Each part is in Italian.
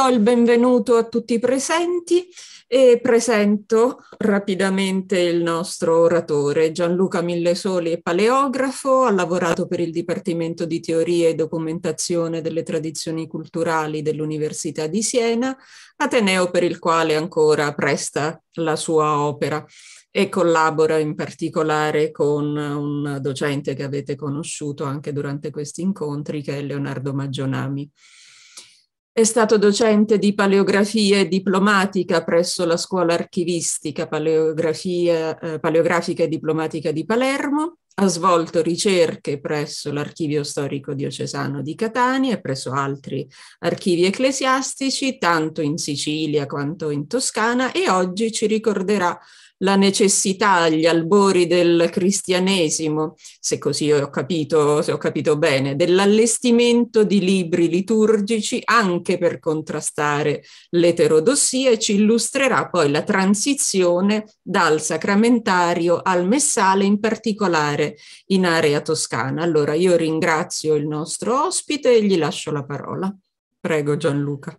do il benvenuto a tutti i presenti e presento rapidamente il nostro oratore. Gianluca Millesoli è paleografo, ha lavorato per il Dipartimento di Teoria e Documentazione delle Tradizioni Culturali dell'Università di Siena, Ateneo per il quale ancora presta la sua opera e collabora in particolare con un docente che avete conosciuto anche durante questi incontri, che è Leonardo Magionami. È stato docente di paleografia e diplomatica presso la scuola archivistica eh, paleografica e diplomatica di Palermo, ha svolto ricerche presso l'archivio storico diocesano di Catania e presso altri archivi ecclesiastici, tanto in Sicilia quanto in Toscana, e oggi ci ricorderà la necessità agli albori del cristianesimo, se così ho capito, se ho capito bene, dell'allestimento di libri liturgici anche per contrastare l'eterodossia e ci illustrerà poi la transizione dal sacramentario al messale, in particolare in area toscana. Allora io ringrazio il nostro ospite e gli lascio la parola. Prego Gianluca.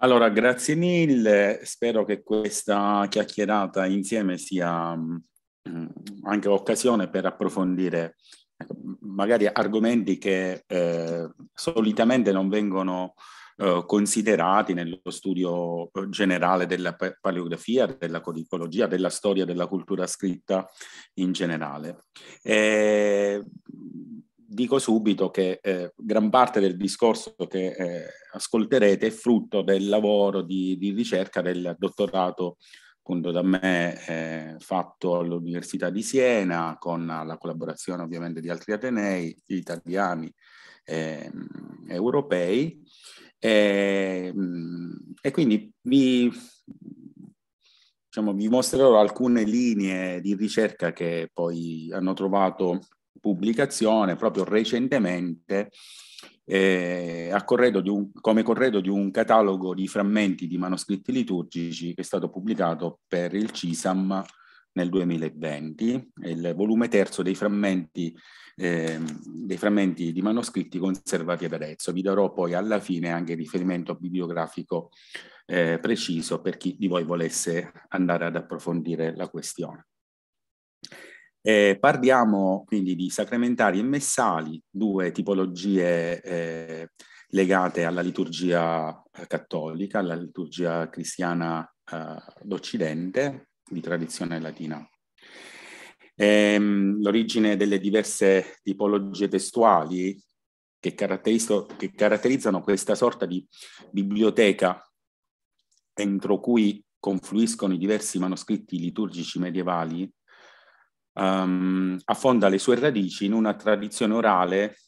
Allora, grazie mille, spero che questa chiacchierata insieme sia mm, anche occasione per approfondire ecco, magari argomenti che eh, solitamente non vengono eh, considerati nello studio eh, generale della paleografia, della codicologia, della storia della cultura scritta in generale. E eh, dico subito che eh, gran parte del discorso che eh, ascolterete è frutto del lavoro di, di ricerca del dottorato appunto da me eh, fatto all'Università di Siena con la collaborazione ovviamente di altri atenei italiani e ehm, europei e, ehm, e quindi vi, diciamo, vi mostrerò alcune linee di ricerca che poi hanno trovato pubblicazione proprio recentemente eh, corredo un, come corredo di un catalogo di frammenti di manoscritti liturgici che è stato pubblicato per il CISAM nel 2020, il volume terzo dei frammenti, eh, dei frammenti di manoscritti conservati ad Arezzo. Vi darò poi alla fine anche riferimento bibliografico eh, preciso per chi di voi volesse andare ad approfondire la questione. Eh, parliamo quindi di sacramentari e messali, due tipologie eh, legate alla liturgia eh, cattolica, alla liturgia cristiana eh, d'Occidente, di tradizione latina. Ehm, l'origine delle diverse tipologie testuali che, che caratterizzano questa sorta di biblioteca entro cui confluiscono i diversi manoscritti liturgici medievali um, affonda le sue radici in una tradizione orale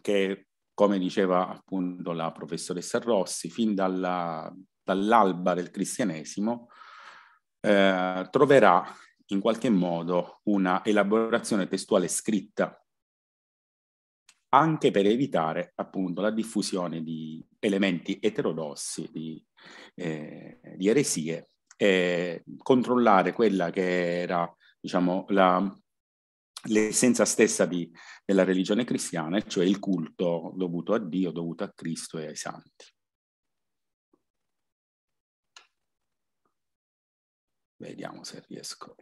che, come diceva appunto la professoressa Rossi, fin dalla, dall'alba del cristianesimo, eh, troverà in qualche modo una elaborazione testuale scritta anche per evitare appunto la diffusione di elementi eterodossi, di, eh, di eresie, e controllare quella che era diciamo, la, l'essenza stessa di, della religione cristiana, cioè il culto dovuto a Dio, dovuto a Cristo e ai santi. Vediamo se riesco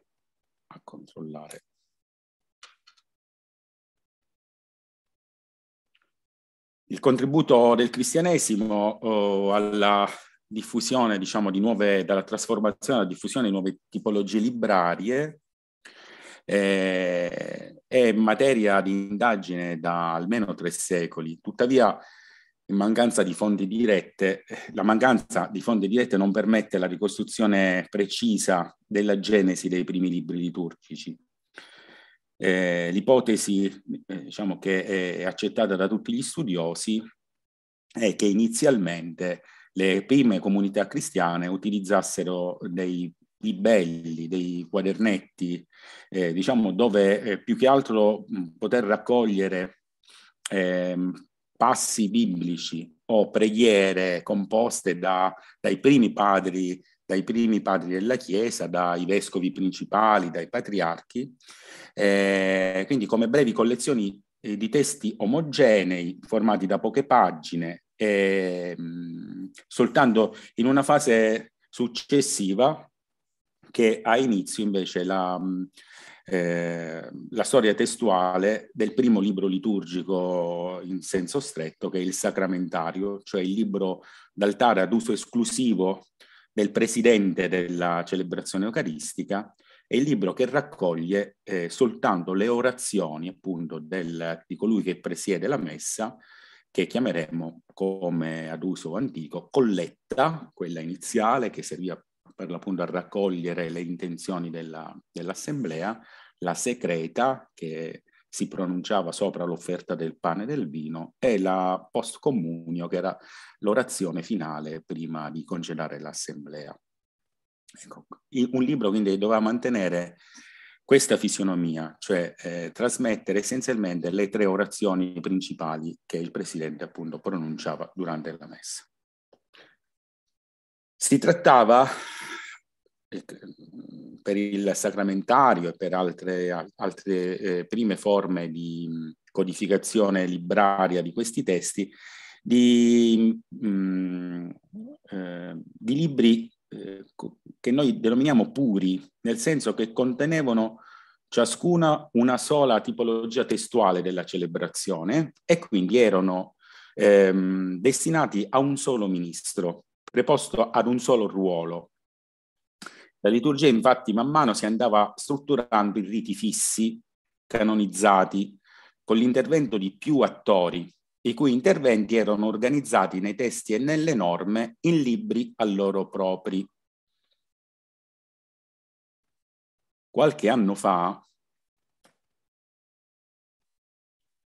a controllare. Il contributo del cristianesimo oh, alla diffusione, diciamo, di nuove, dalla trasformazione alla diffusione di nuove tipologie librarie eh, è materia di indagine da almeno tre secoli. Tuttavia, in mancanza di fonti dirette, la mancanza di fonti dirette non permette la ricostruzione precisa della genesi dei primi libri liturgici. Eh, l'ipotesi eh, diciamo che è accettata da tutti gli studiosi è che inizialmente le prime comunità cristiane utilizzassero dei libelli, dei quadernetti, eh, diciamo dove eh, più che altro mh, poter raccogliere eh, passi biblici o preghiere composte da, dai primi padri dai primi padri della Chiesa, dai vescovi principali, dai patriarchi, eh, quindi come brevi collezioni eh, di testi omogenei, formati da poche pagine, e, ehm, soltanto in una fase successiva che ha inizio invece la, mm, eh, la storia testuale del primo libro liturgico in senso stretto, che è il Sacramentario, cioè il libro d'altare ad uso esclusivo del presidente della celebrazione eucaristica, è il libro che raccoglie eh, soltanto le orazioni appunto del, di colui che presiede la messa, che chiameremo come ad uso antico colletta, quella iniziale che serviva per l'appunto a raccogliere le intenzioni della, dell'assemblea, la secreta che si pronunciava sopra l'offerta del pane e del vino e la post comunio che era l'orazione finale prima di congedare l'assemblea. Ecco, un libro quindi doveva mantenere questa fisionomia, cioè eh, trasmettere essenzialmente le tre orazioni principali che il presidente appunto pronunciava durante la messa. Si trattava, per il sacramentario e per altre, altre eh, prime forme di mm, codificazione libraria di questi testi, di, mm, eh, di libri eh, che noi denominiamo puri, nel senso che contenevano ciascuna una sola tipologia testuale della celebrazione e quindi erano ehm, destinati a un solo ministro, preposto ad un solo ruolo. La liturgia infatti man mano si andava strutturando in riti fissi, canonizzati, con l'intervento di più attori, i cui interventi erano organizzati nei testi e nelle norme in libri a loro propri. Qualche anno fa,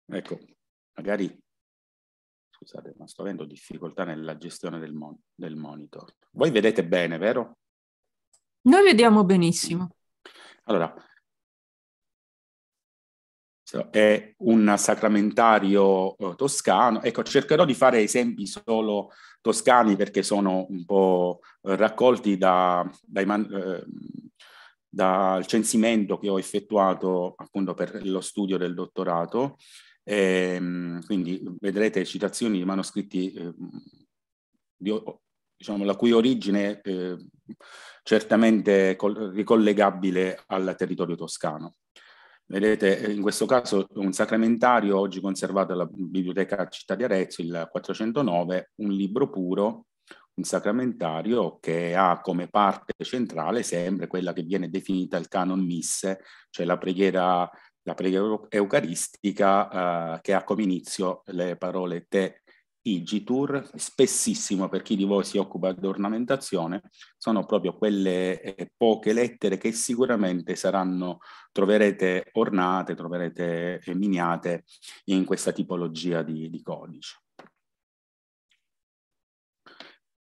ecco, magari Scusate, ma sto avendo difficoltà nella gestione del, mon- del monitor. Voi vedete bene, vero? Noi vediamo benissimo. Allora, è un sacramentario eh, toscano. Ecco, cercherò di fare esempi solo toscani perché sono un po' eh, raccolti da, man- eh, dal censimento che ho effettuato appunto per lo studio del dottorato Ehm, quindi vedrete citazioni di manoscritti eh, di, diciamo, la cui origine eh, certamente ricollegabile al territorio toscano. Vedete, eh, in questo caso un sacramentario oggi conservato alla Biblioteca Città di Arezzo, il 409, un libro puro, un sacramentario che ha come parte centrale sempre quella che viene definita il canon misse, cioè la preghiera la preghiera eucaristica eh, che ha come inizio le parole te igitur, spessissimo per chi di voi si occupa di ornamentazione, sono proprio quelle eh, poche lettere che sicuramente saranno, troverete ornate, troverete eh, miniate in questa tipologia di, di codice.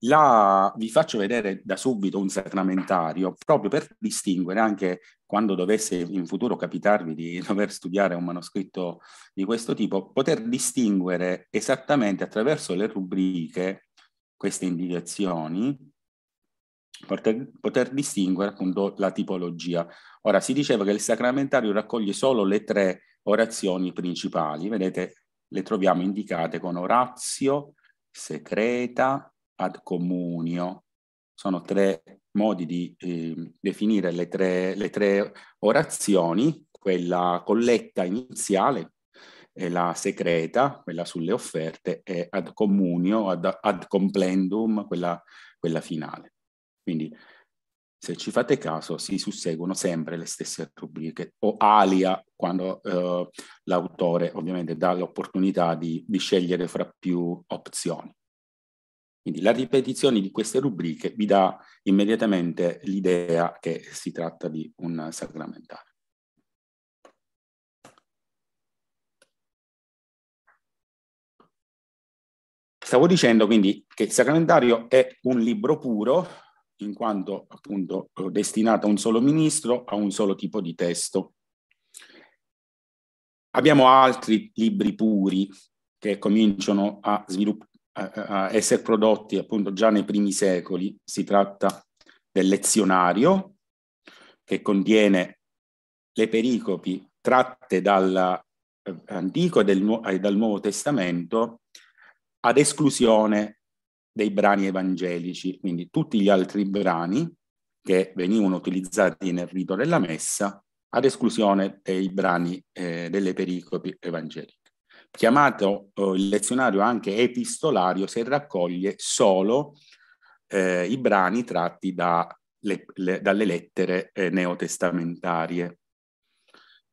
La, vi faccio vedere da subito un sacramentario proprio per distinguere anche quando dovesse in futuro capitarvi di dover studiare un manoscritto di questo tipo, poter distinguere esattamente attraverso le rubriche queste indicazioni, poter, poter distinguere appunto la tipologia. Ora si diceva che il sacramentario raccoglie solo le tre orazioni principali, vedete le troviamo indicate con orazio, secreta, ad comunio, Sono tre modi di eh, definire le tre, le tre orazioni, quella colletta iniziale, la secreta, quella sulle offerte, e ad comunio, ad, ad complendum, quella, quella finale. Quindi se ci fate caso, si susseguono sempre le stesse rubriche, o alia quando eh, l'autore ovviamente dà l'opportunità di, di, scegliere fra più opzioni. Quindi la ripetizione di queste rubriche vi dà immediatamente l'idea che si tratta di un sacramentale. Stavo dicendo quindi che il sacramentario è un libro puro, in quanto appunto destinato a un solo ministro, a un solo tipo di testo. Abbiamo altri libri puri che cominciano a sviluppare a essere prodotti appunto già nei primi secoli. Si tratta del lezionario che contiene le pericopi tratte dall'Antico eh, e, e, dal Nuovo Testamento ad esclusione dei brani evangelici, quindi tutti gli altri brani che venivano utilizzati nel rito della messa, ad esclusione dei brani eh, delle pericopi evangeliche chiamato eh, il lezionario anche epistolario se raccoglie solo eh, i brani tratti da le, le, dalle lettere eh, neotestamentarie.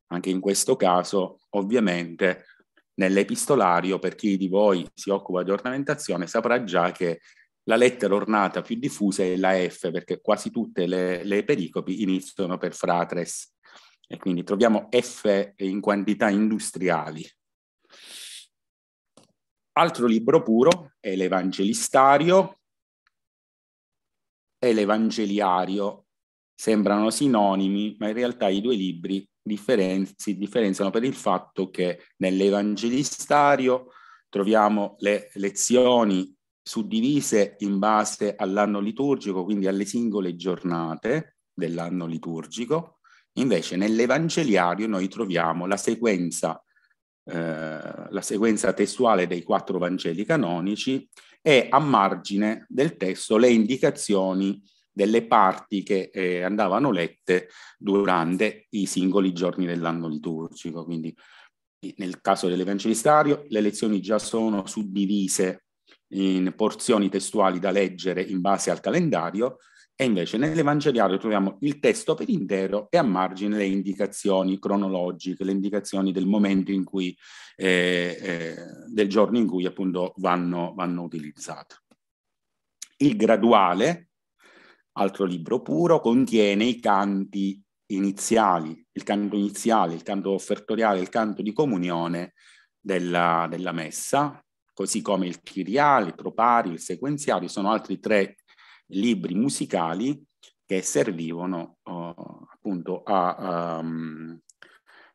Anche in questo caso, ovviamente, nell'epistolario, per chi di voi si occupa di ornamentazione, saprà già che la lettera ornata più diffusa è la F, perché quasi tutte le, le pericopi iniziano per fratres, e quindi troviamo F in quantità industriali, Altro libro puro è l'Evangelistario e l'Evangeliario. Sembrano sinonimi, ma in realtà i due libri differen- si differenziano per il fatto che nell'Evangelistario troviamo le lezioni suddivise in base all'anno liturgico, quindi alle singole giornate dell'anno liturgico. Invece nell'Evangeliario noi troviamo la sequenza eh, la sequenza testuale dei quattro Vangeli canonici e a margine del testo le indicazioni delle parti che eh, andavano lette durante i singoli giorni dell'anno liturgico. Quindi nel caso dell'Evangelistario le lezioni già sono suddivise in porzioni testuali da leggere in base al calendario, e invece nell'Evangeliario troviamo il testo per intero e a margine le indicazioni cronologiche, le indicazioni del momento in cui, eh, eh, del giorno in cui appunto vanno, vanno utilizzate. Il graduale, altro libro puro, contiene i canti iniziali, il canto iniziale, il canto offertoriale, il canto di comunione della, della messa, così come il chiriale, il tropari, il sequenziale, sono altri tre libri musicali che servivano uh, appunto a um,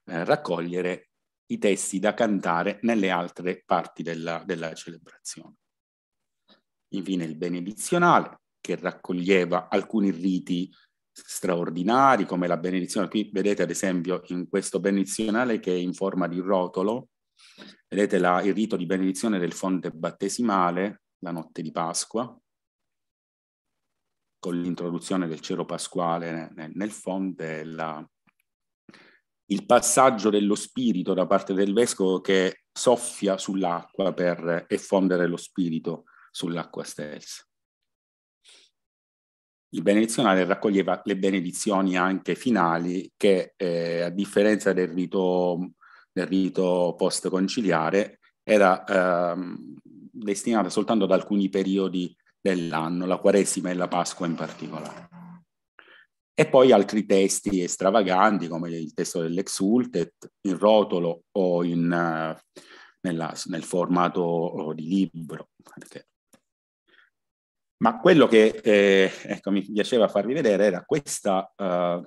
raccogliere i testi da cantare nelle altre parti della, della celebrazione. Infine il benedizionale, che raccoglieva alcuni riti straordinari come la benedizione. Qui vedete ad esempio in questo benedizionale che è in forma di rotolo, vedete la, il rito di benedizione del fonte battesimale, la notte di Pasqua, con l'introduzione del Cero Pasquale nel, nel fonte, la, il passaggio dello spirito da parte del vescovo che soffia sull'acqua per effondere lo spirito sull'acqua stessa. Il benedizionale raccoglieva le benedizioni anche finali che, eh, a differenza del rito, del rito post-conciliare, era ehm, destinata soltanto ad alcuni periodi dell'anno, la Quaresima e la Pasqua in particolare. E poi altri testi stravaganti come il testo dell'Exultet in rotolo o in, eh, nella, nel formato oh, di libro. Ma quello che eh, ecco, mi piaceva farvi vedere era questa eh,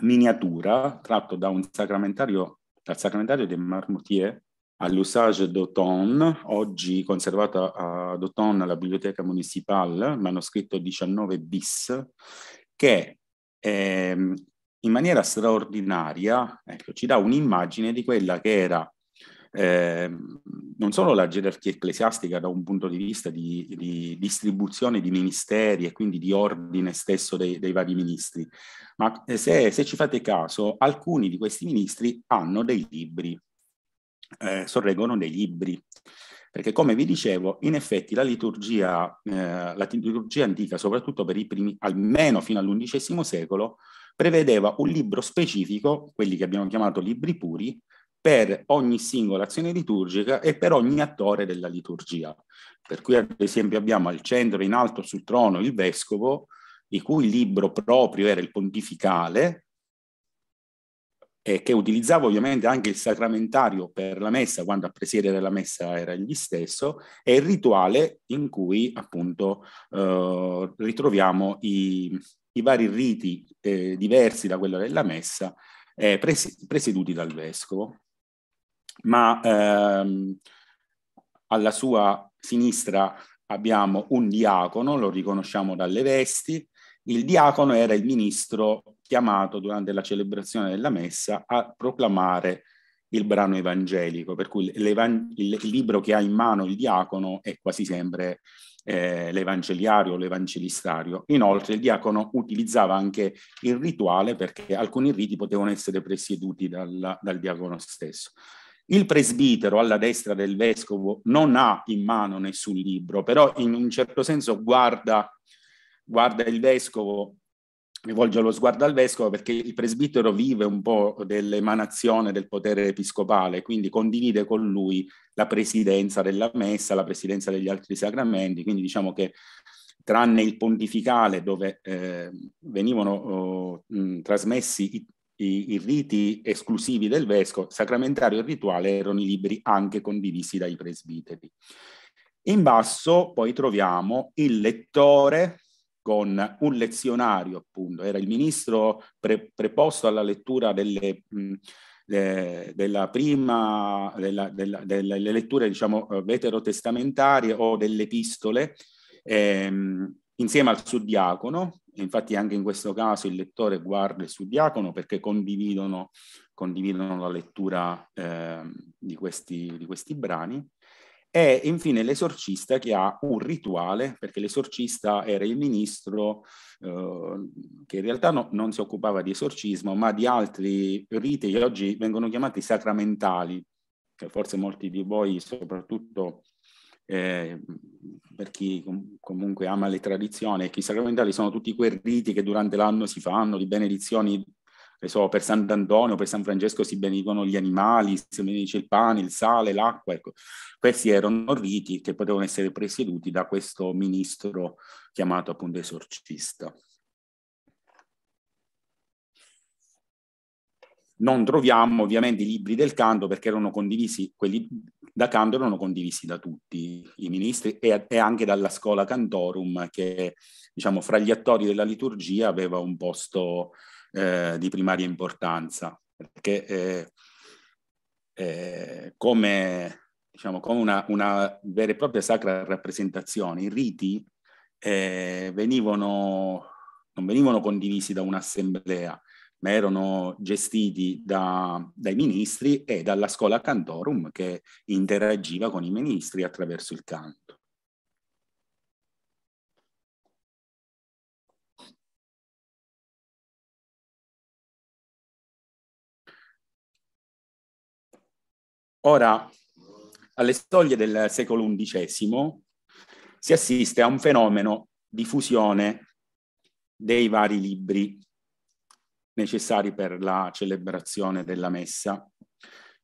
miniatura tratto da un sacramentario, dal sacramentario di Marmoutier all'usage d'Automne, oggi conservato ad Automne alla Biblioteca Municipale, manoscritto 19 bis, che ehm, in maniera straordinaria ecco, ci dà un'immagine di quella che era eh, non solo la gerarchia ecclesiastica da un punto di vista di, di distribuzione di ministeri e quindi di ordine stesso dei, dei vari ministri, ma eh, se, se, ci fate caso, alcuni di questi ministri hanno dei libri eh, sorreggono dei libri. Perché come vi dicevo, in effetti la liturgia, eh, la liturgia antica, soprattutto per i primi, almeno fino all'undicesimo secolo, prevedeva un libro specifico, quelli che abbiamo chiamato libri puri, per ogni singola azione liturgica e per ogni attore della liturgia. Per cui ad esempio abbiamo al centro, in alto sul trono, il vescovo, il cui libro proprio era il pontificale, eh, che utilizzava ovviamente anche il sacramentario per la messa, quando a presiedere la messa era egli stesso, e il rituale in cui appunto eh, ritroviamo i, i, vari riti eh, diversi da quello della messa, eh, presi, presieduti dal vescovo. Ma ehm, alla sua sinistra abbiamo un diacono, lo riconosciamo dalle vesti, il diacono era il ministro chiamato durante la celebrazione della messa a proclamare il brano evangelico, per cui il libro che ha in mano il diacono è quasi sempre eh, l'evangeliario o l'evangelistario. Inoltre il diacono utilizzava anche il rituale perché alcuni riti potevano essere presieduti dal, dal diacono stesso. Il presbitero alla destra del vescovo non ha in mano nessun libro, però in un certo senso guarda, guarda il vescovo rivolge lo sguardo al vescovo perché il presbitero vive un po' dell'emanazione del potere episcopale, quindi condivide con lui la presidenza della messa, la presidenza degli altri sacramenti, quindi diciamo che tranne il pontificale dove eh, venivano oh, mh, trasmessi i, i, i, riti esclusivi del vescovo, sacramentario e rituale erano i libri anche condivisi dai presbiteri. In basso poi troviamo il lettore con un lezionario, appunto, era il ministro pre- preposto alla lettura delle, mh, de, della prima, della, della, delle letture, diciamo, eh, veterotestamentarie o delle epistole, ehm, insieme al suddiacono, infatti anche in questo caso il lettore guarda il suddiacono perché condividono, condividono la lettura eh, di, questi, di questi brani, e infine l'esorcista che ha un rituale, perché l'esorcista era il ministro eh, che in realtà no, non si occupava di esorcismo, ma di altri riti che oggi vengono chiamati sacramentali, che forse molti di voi, soprattutto eh, per chi com- comunque ama le tradizioni, che i sacramentali sono tutti quei riti che durante l'anno si fanno, di benedizioni so, per Sant'Antonio, per San Francesco si benedicono gli animali, si benedice il pane, il sale, l'acqua. Ecco. Questi erano riti che potevano essere presieduti da questo ministro chiamato appunto esorcista. Non troviamo ovviamente i libri del canto perché erano condivisi, quelli da canto erano condivisi da tutti i ministri e, e anche dalla scuola cantorum che diciamo fra gli attori della liturgia aveva un posto eh, di primaria importanza, perché eh, eh, come, diciamo, come una, una, vera e propria sacra rappresentazione, i riti eh, venivano, non venivano condivisi da un'assemblea, ma erano gestiti da, dai ministri e dalla scuola cantorum che interagiva con i ministri attraverso il canto. Ora, alle soglie del secolo XI si assiste a un fenomeno di fusione dei vari libri necessari per la celebrazione della messa.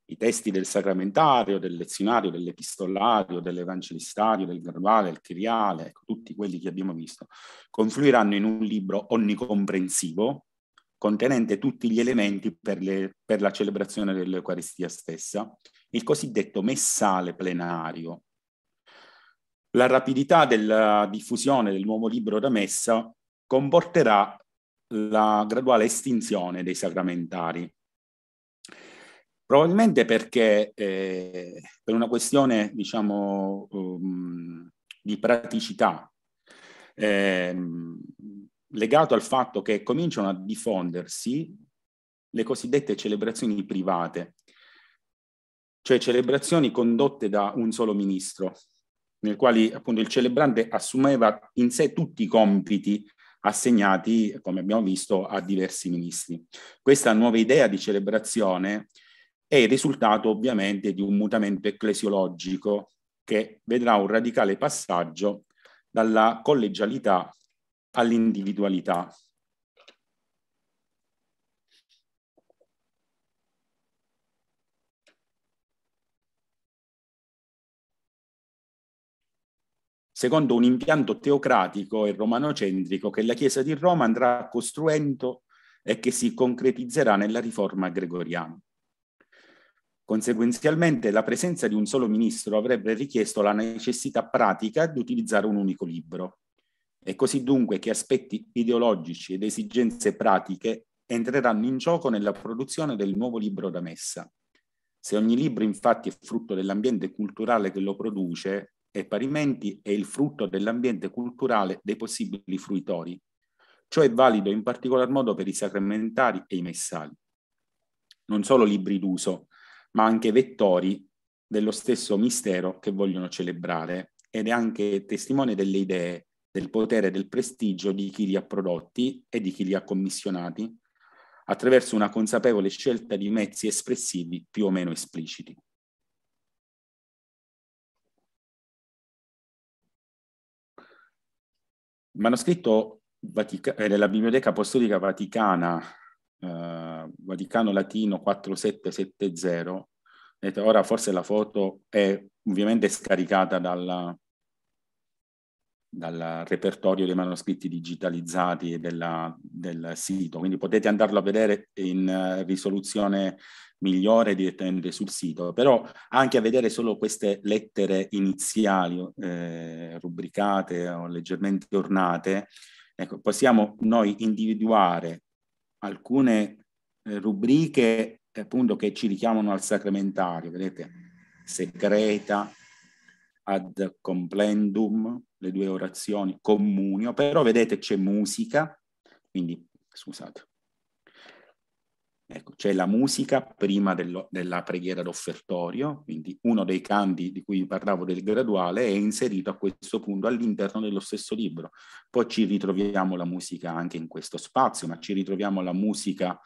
I testi del sacramentario, del lezionario, dell'epistolario, dell'evangelistario, del verbale, del chiriale, ecco, tutti quelli che abbiamo visto, confluiranno in un libro onnicomprensivo contenente tutti gli elementi per, le, per la celebrazione dell'Eucaristia stessa, il cosiddetto messale plenario. La rapidità della diffusione del nuovo libro da messa comporterà la graduale estinzione dei sacramentari. Probabilmente perché eh, per una questione, diciamo, um, di praticità, eh, legato al fatto che cominciano a diffondersi le cosiddette celebrazioni private, cioè celebrazioni condotte da un solo ministro, nel quale appunto il celebrante assumeva in sé tutti i compiti assegnati, come abbiamo visto, a diversi ministri. Questa nuova idea di celebrazione è il risultato ovviamente di un mutamento ecclesiologico che vedrà un radicale passaggio dalla collegialità all'individualità, secondo un impianto teocratico e romanocentrico che la Chiesa di Roma andrà costruendo e che si concretizzerà nella riforma gregoriana. Conseguenzialmente la presenza di un solo ministro avrebbe richiesto la necessità pratica di utilizzare un unico libro. E così dunque che aspetti ideologici ed esigenze pratiche entreranno in gioco nella produzione del nuovo libro da messa. Se ogni libro infatti è frutto dell'ambiente culturale che lo produce, e parimenti è il frutto dell'ambiente culturale dei possibili fruitori. Ciò è valido in particolar modo per i sacramentari e i messali. Non solo libri d'uso, ma anche vettori dello stesso mistero che vogliono celebrare ed è anche testimone delle idee, del potere e del prestigio di chi li ha prodotti e di chi li ha commissionati, attraverso una consapevole scelta di mezzi espressivi più o meno espliciti. manoscritto Vatica- della eh, Biblioteca Apostolica Vaticana, eh, Vaticano Latino 4770, ora forse la foto è ovviamente scaricata dalla, dal repertorio dei manoscritti digitalizzati della, del sito, quindi potete andarlo a vedere in eh, risoluzione migliore direttamente sul sito, però anche a vedere solo queste lettere iniziali eh, rubricate o leggermente ornate, ecco, possiamo noi individuare alcune eh, rubriche appunto che ci richiamano al sacramentario, vedete, segreta, ad complendum, le due orazioni, comunio, però vedete c'è musica, quindi scusate, Ecco, c'è la musica prima dello, della preghiera d'offertorio, quindi uno dei canti di cui parlavo del graduale è inserito a questo punto all'interno dello stesso libro. Poi ci ritroviamo la musica anche in questo spazio, ma ci ritroviamo la musica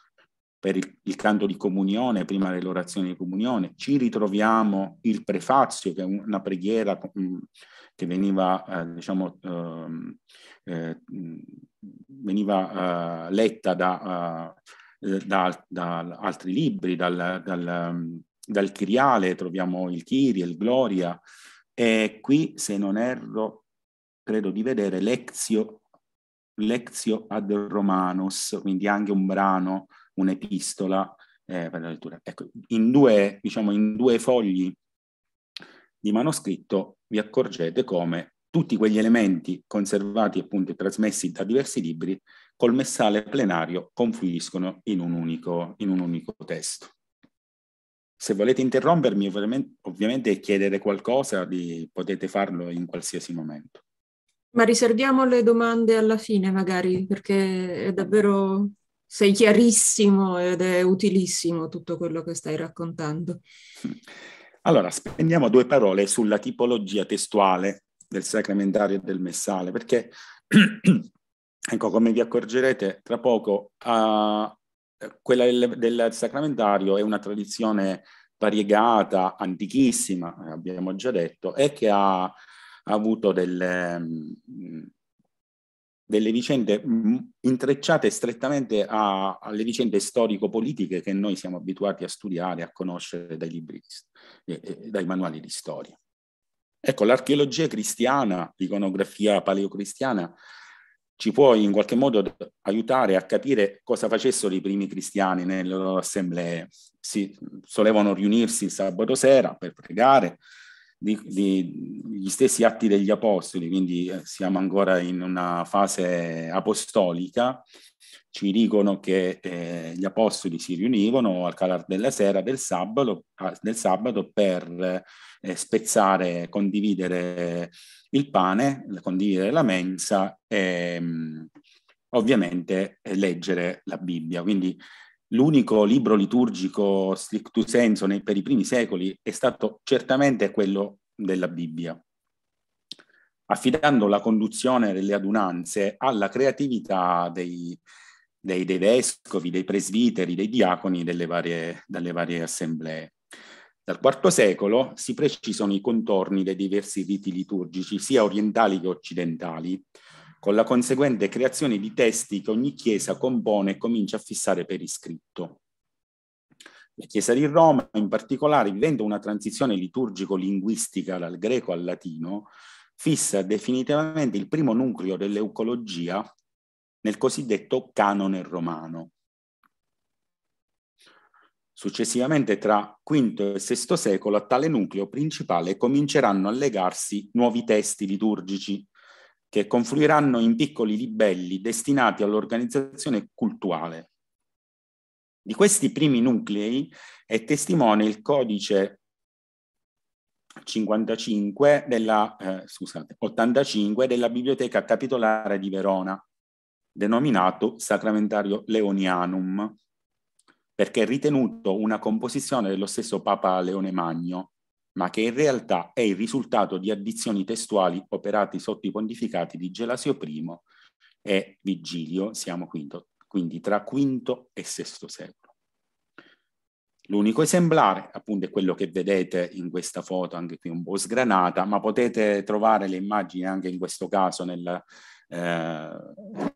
per il, il, canto di comunione, prima dell'orazione di comunione. Ci ritroviamo il prefazio, che è una preghiera mm, che veniva, eh, diciamo, ehm, eh, mm, veniva eh, letta da, eh, eh, da, da, altri libri, dal, dal, mm, dal Chiriale, troviamo il Chirie, il Gloria, e qui, se non erro, credo di vedere Lezio, Lezio ad Romanus, quindi anche un brano un'epistola eh, per la lettura. Ecco, in due, diciamo, in due fogli di manoscritto vi accorgete come tutti quegli elementi conservati appunto e trasmessi da diversi libri col messale plenario confluiscono in un unico, in un unico testo. Se volete interrompermi ovviamente e chiedere qualcosa vi, potete farlo in qualsiasi momento. Ma riserviamo le domande alla fine magari perché è davvero sei chiarissimo ed è utilissimo tutto quello che stai raccontando. Allora, spendiamo due parole sulla tipologia testuale del sacramentario e del messale, perché, ecco, come vi accorgerete, tra poco uh, quella del, del, sacramentario è una tradizione variegata, antichissima, eh, abbiamo già detto, e che ha, ha avuto delle... Mh, delle vicende mm, intrecciate strettamente a, alle vicende storico-politiche che noi siamo abituati a studiare, a conoscere dai libri, dai manuali di storia. Ecco, l'archeologia cristiana, l'iconografia paleocristiana, ci può in qualche modo aiutare a capire cosa facessero i primi cristiani nelle loro assemblee. Si solevano riunirsi il sabato sera per pregare, di, di, gli stessi atti degli apostoli, quindi eh, siamo ancora in una fase apostolica, ci dicono che eh, gli apostoli si riunivano al calar della sera del sabato, ah, del sabato per eh, spezzare, condividere il pane, condividere la mensa e mm, ovviamente leggere la Bibbia. Quindi l'unico libro liturgico stricto senso per i primi secoli è stato certamente quello della Bibbia, affidando la conduzione delle adunanze alla creatività dei, dei, dei vescovi, dei presbiteri, dei diaconi delle varie, delle varie assemblee. Dal IV secolo si precisano i contorni dei diversi riti liturgici, sia orientali che occidentali, con la conseguente creazione di testi che ogni chiesa compone e comincia a fissare per iscritto. La Chiesa di Roma, in particolare, vivendo una transizione liturgico-linguistica dal greco al latino, fissa definitivamente il primo nucleo dell'eucologia nel cosiddetto canone romano. Successivamente, tra V e VI secolo, a tale nucleo principale cominceranno a legarsi nuovi testi liturgici che confluiranno in piccoli libelli destinati all'organizzazione cultuale. Di questi primi nuclei è testimone il codice 55 della, eh, scusate, 85 della Biblioteca Capitolare di Verona, denominato Sacramentario Leonianum, perché è ritenuto una composizione dello stesso Papa Leone Magno, ma che in realtà è il risultato di addizioni testuali operati sotto i pontificati di Gelasio I e Vigilio, siamo quinto, quindi tra V e VI secolo. L'unico esemplare, appunto, è quello che vedete in questa foto, anche qui un po' sgranata, ma potete trovare le immagini anche in questo caso nel, eh,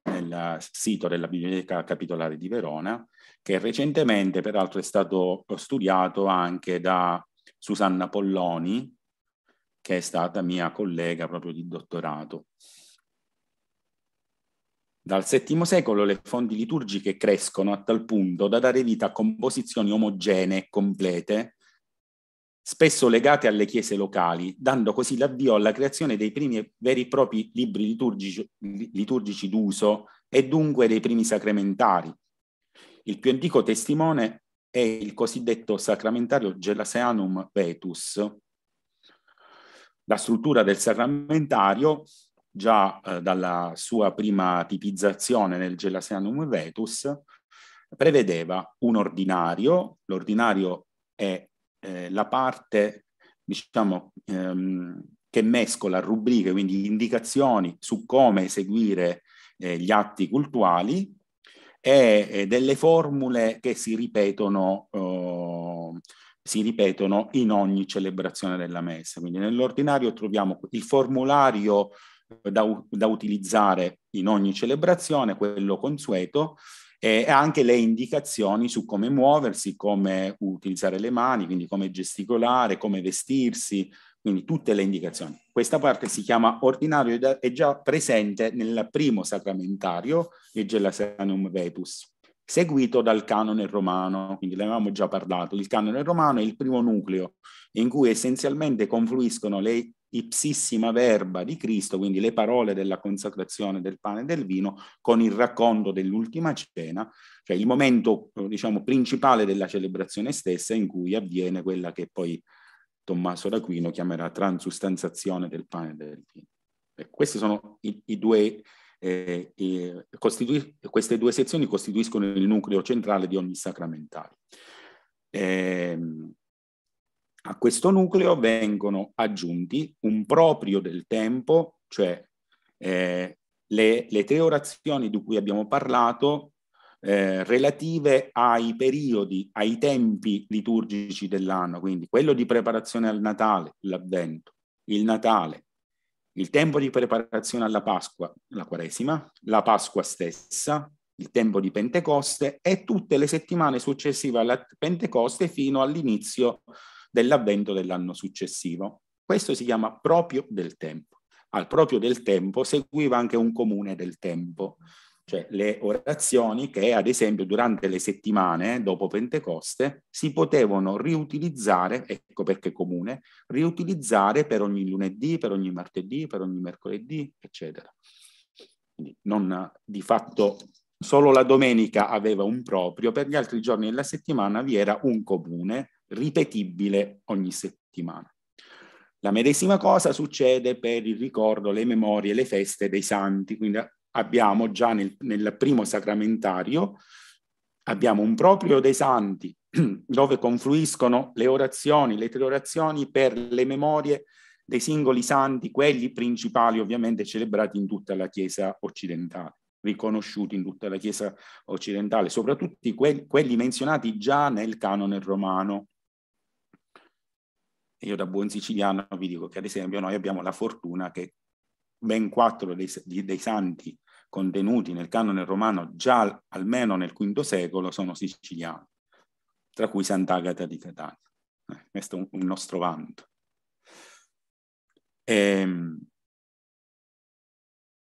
nel sito della Biblioteca Capitolare di Verona, che recentemente peraltro è stato studiato anche da Susanna Polloni, che è stata mia collega proprio di dottorato. Dal VII secolo le fonti liturgiche crescono a tal punto da dare vita a composizioni omogenee e complete, spesso legate alle chiese locali, dando così l'avvio alla creazione dei primi veri e propri libri liturgici, liturgici d'uso e dunque dei primi sacramentari. Il più antico testimone è il cosiddetto sacramentario gelaseanum vetus. La struttura del sacramentario, già eh, dalla sua prima tipizzazione nel gelaseanum vetus, prevedeva un ordinario, l'ordinario è eh, la parte diciamo, ehm, che mescola rubriche, quindi indicazioni su come eseguire eh, gli atti cultuali, e eh, delle formule che si ripetono, eh, si ripetono in ogni celebrazione della messa. Quindi nell'ordinario troviamo il formulario eh, da, da, utilizzare in ogni celebrazione, quello consueto, e anche le indicazioni su come muoversi, come utilizzare le mani, quindi come gesticolare, come vestirsi, quindi tutte le indicazioni. Questa parte si chiama ordinario ed è già presente nel primo sacramentario, il Gelasanum Vetus, seguito dal canone romano, quindi ne avevamo già parlato. Il canone romano è il primo nucleo in cui essenzialmente confluiscono le ipsissima verba di Cristo, quindi le parole della consacrazione del pane e del vino, con il racconto dell'ultima cena, cioè il momento diciamo, principale della celebrazione stessa in cui avviene quella che poi Tommaso d'Aquino chiamerà transustanzazione del pane e del vino. E questi sono i, i due eh, eh, queste due sezioni costituiscono il nucleo centrale di ogni sacramentale. Eh, a questo nucleo vengono aggiunti un proprio del tempo, cioè eh, le, le, tre orazioni di cui abbiamo parlato eh, relative ai periodi, ai tempi liturgici dell'anno, quindi quello di preparazione al Natale, l'Avvento, il Natale, il tempo di preparazione alla Pasqua, la Quaresima, la Pasqua stessa, il tempo di Pentecoste e tutte le settimane successive alla Pentecoste fino all'inizio dell'avvento dell'anno successivo. Questo si chiama proprio del tempo. Al proprio del tempo seguiva anche un comune del tempo cioè le orazioni che ad esempio durante le settimane dopo Pentecoste si potevano riutilizzare, ecco perché comune, riutilizzare per ogni lunedì, per ogni martedì, per ogni mercoledì, eccetera. Quindi non di fatto solo la domenica aveva un proprio, per gli altri giorni della settimana vi era un comune ripetibile ogni settimana. La medesima cosa succede per il ricordo, le memorie, le feste dei santi, quindi abbiamo già nel, nel primo sacramentario, abbiamo un proprio dei santi dove confluiscono le orazioni, le tre orazioni per le memorie dei singoli santi, quelli principali ovviamente celebrati in tutta la Chiesa occidentale, riconosciuti in tutta la Chiesa occidentale, soprattutto quelli, quelli menzionati già nel canone romano. E io da buon siciliano vi dico che ad esempio noi abbiamo la fortuna che ben quattro dei, dei santi contenuti nel canone romano già almeno nel V secolo sono siciliani, tra cui Sant'Agata di Catania. Eh, questo è un, un nostro vanto. E, ehm,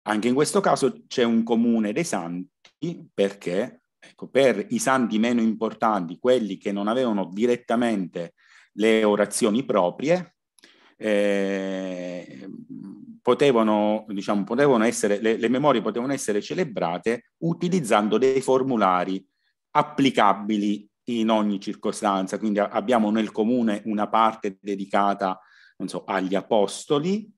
anche in questo caso c'è un comune dei santi perché ecco, per i santi meno importanti, quelli che non avevano direttamente le orazioni proprie, Ehm, potevano, diciamo, potevano essere, le, le, memorie potevano essere celebrate utilizzando dei formulari applicabili in ogni circostanza. Quindi a, abbiamo nel comune una parte dedicata so, agli apostoli,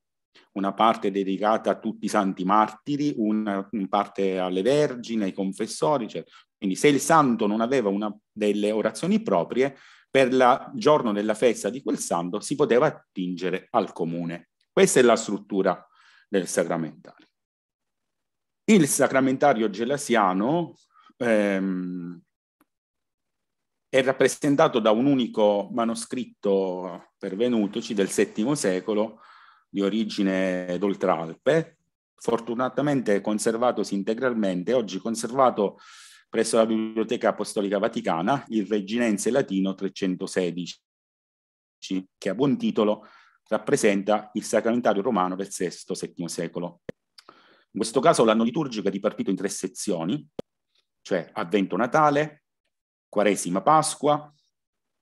una parte dedicata a tutti i santi martiri, una, una parte alle vergini, ai confessori, eccetera. Quindi se il santo non aveva una delle orazioni proprie, per il giorno della festa di quel santo si poteva attingere al comune. Questa è la struttura del sacramentario. Il sacramentario gelasiano ehm, è rappresentato da un unico manoscritto pervenutoci del VII secolo di origine d'Oltralpe, fortunatamente conservatosi integralmente, oggi conservato presso la Biblioteca Apostolica Vaticana, il Reginense Latino 316, che a buon titolo rappresenta il sacramentario romano del VI-VII secolo. In questo caso l'anno liturgico è dipartito in tre sezioni, cioè Avvento Natale, Quaresima Pasqua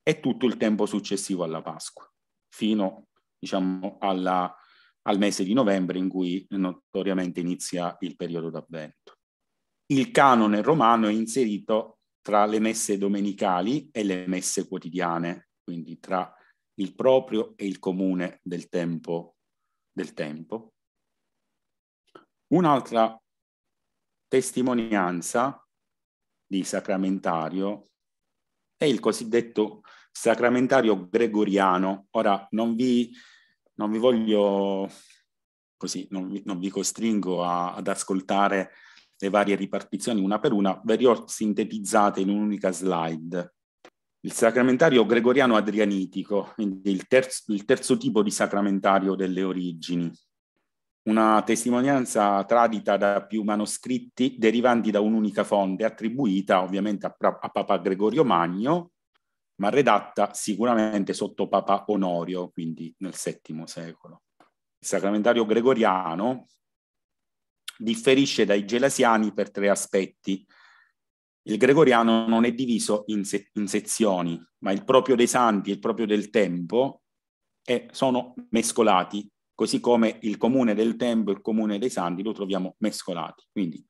e tutto il tempo successivo alla Pasqua, fino diciamo, alla, al mese di novembre in cui notoriamente inizia il periodo d'avvento il canone romano è inserito tra le messe domenicali e le messe quotidiane, quindi tra il proprio e il comune del tempo. Del tempo. Un'altra testimonianza di sacramentario è il cosiddetto sacramentario gregoriano. Ora non vi, non vi voglio così, non vi, non vi costringo a, ad ascoltare le varie ripartizioni una per una, verrò sintetizzate in un'unica slide. Il sacramentario gregoriano adrianitico, quindi il terzo, il terzo tipo di sacramentario delle origini, una testimonianza tradita da più manoscritti derivanti da un'unica fonte, attribuita ovviamente a, a Papa Gregorio Magno, ma redatta sicuramente sotto Papa Onorio, quindi nel VII secolo. Il sacramentario gregoriano differisce dai gelasiani per tre aspetti. Il gregoriano non è diviso in, se in sezioni, ma il proprio dei santi e il proprio del tempo è, eh, sono mescolati, così come il comune del tempo e il comune dei santi lo troviamo mescolati. Quindi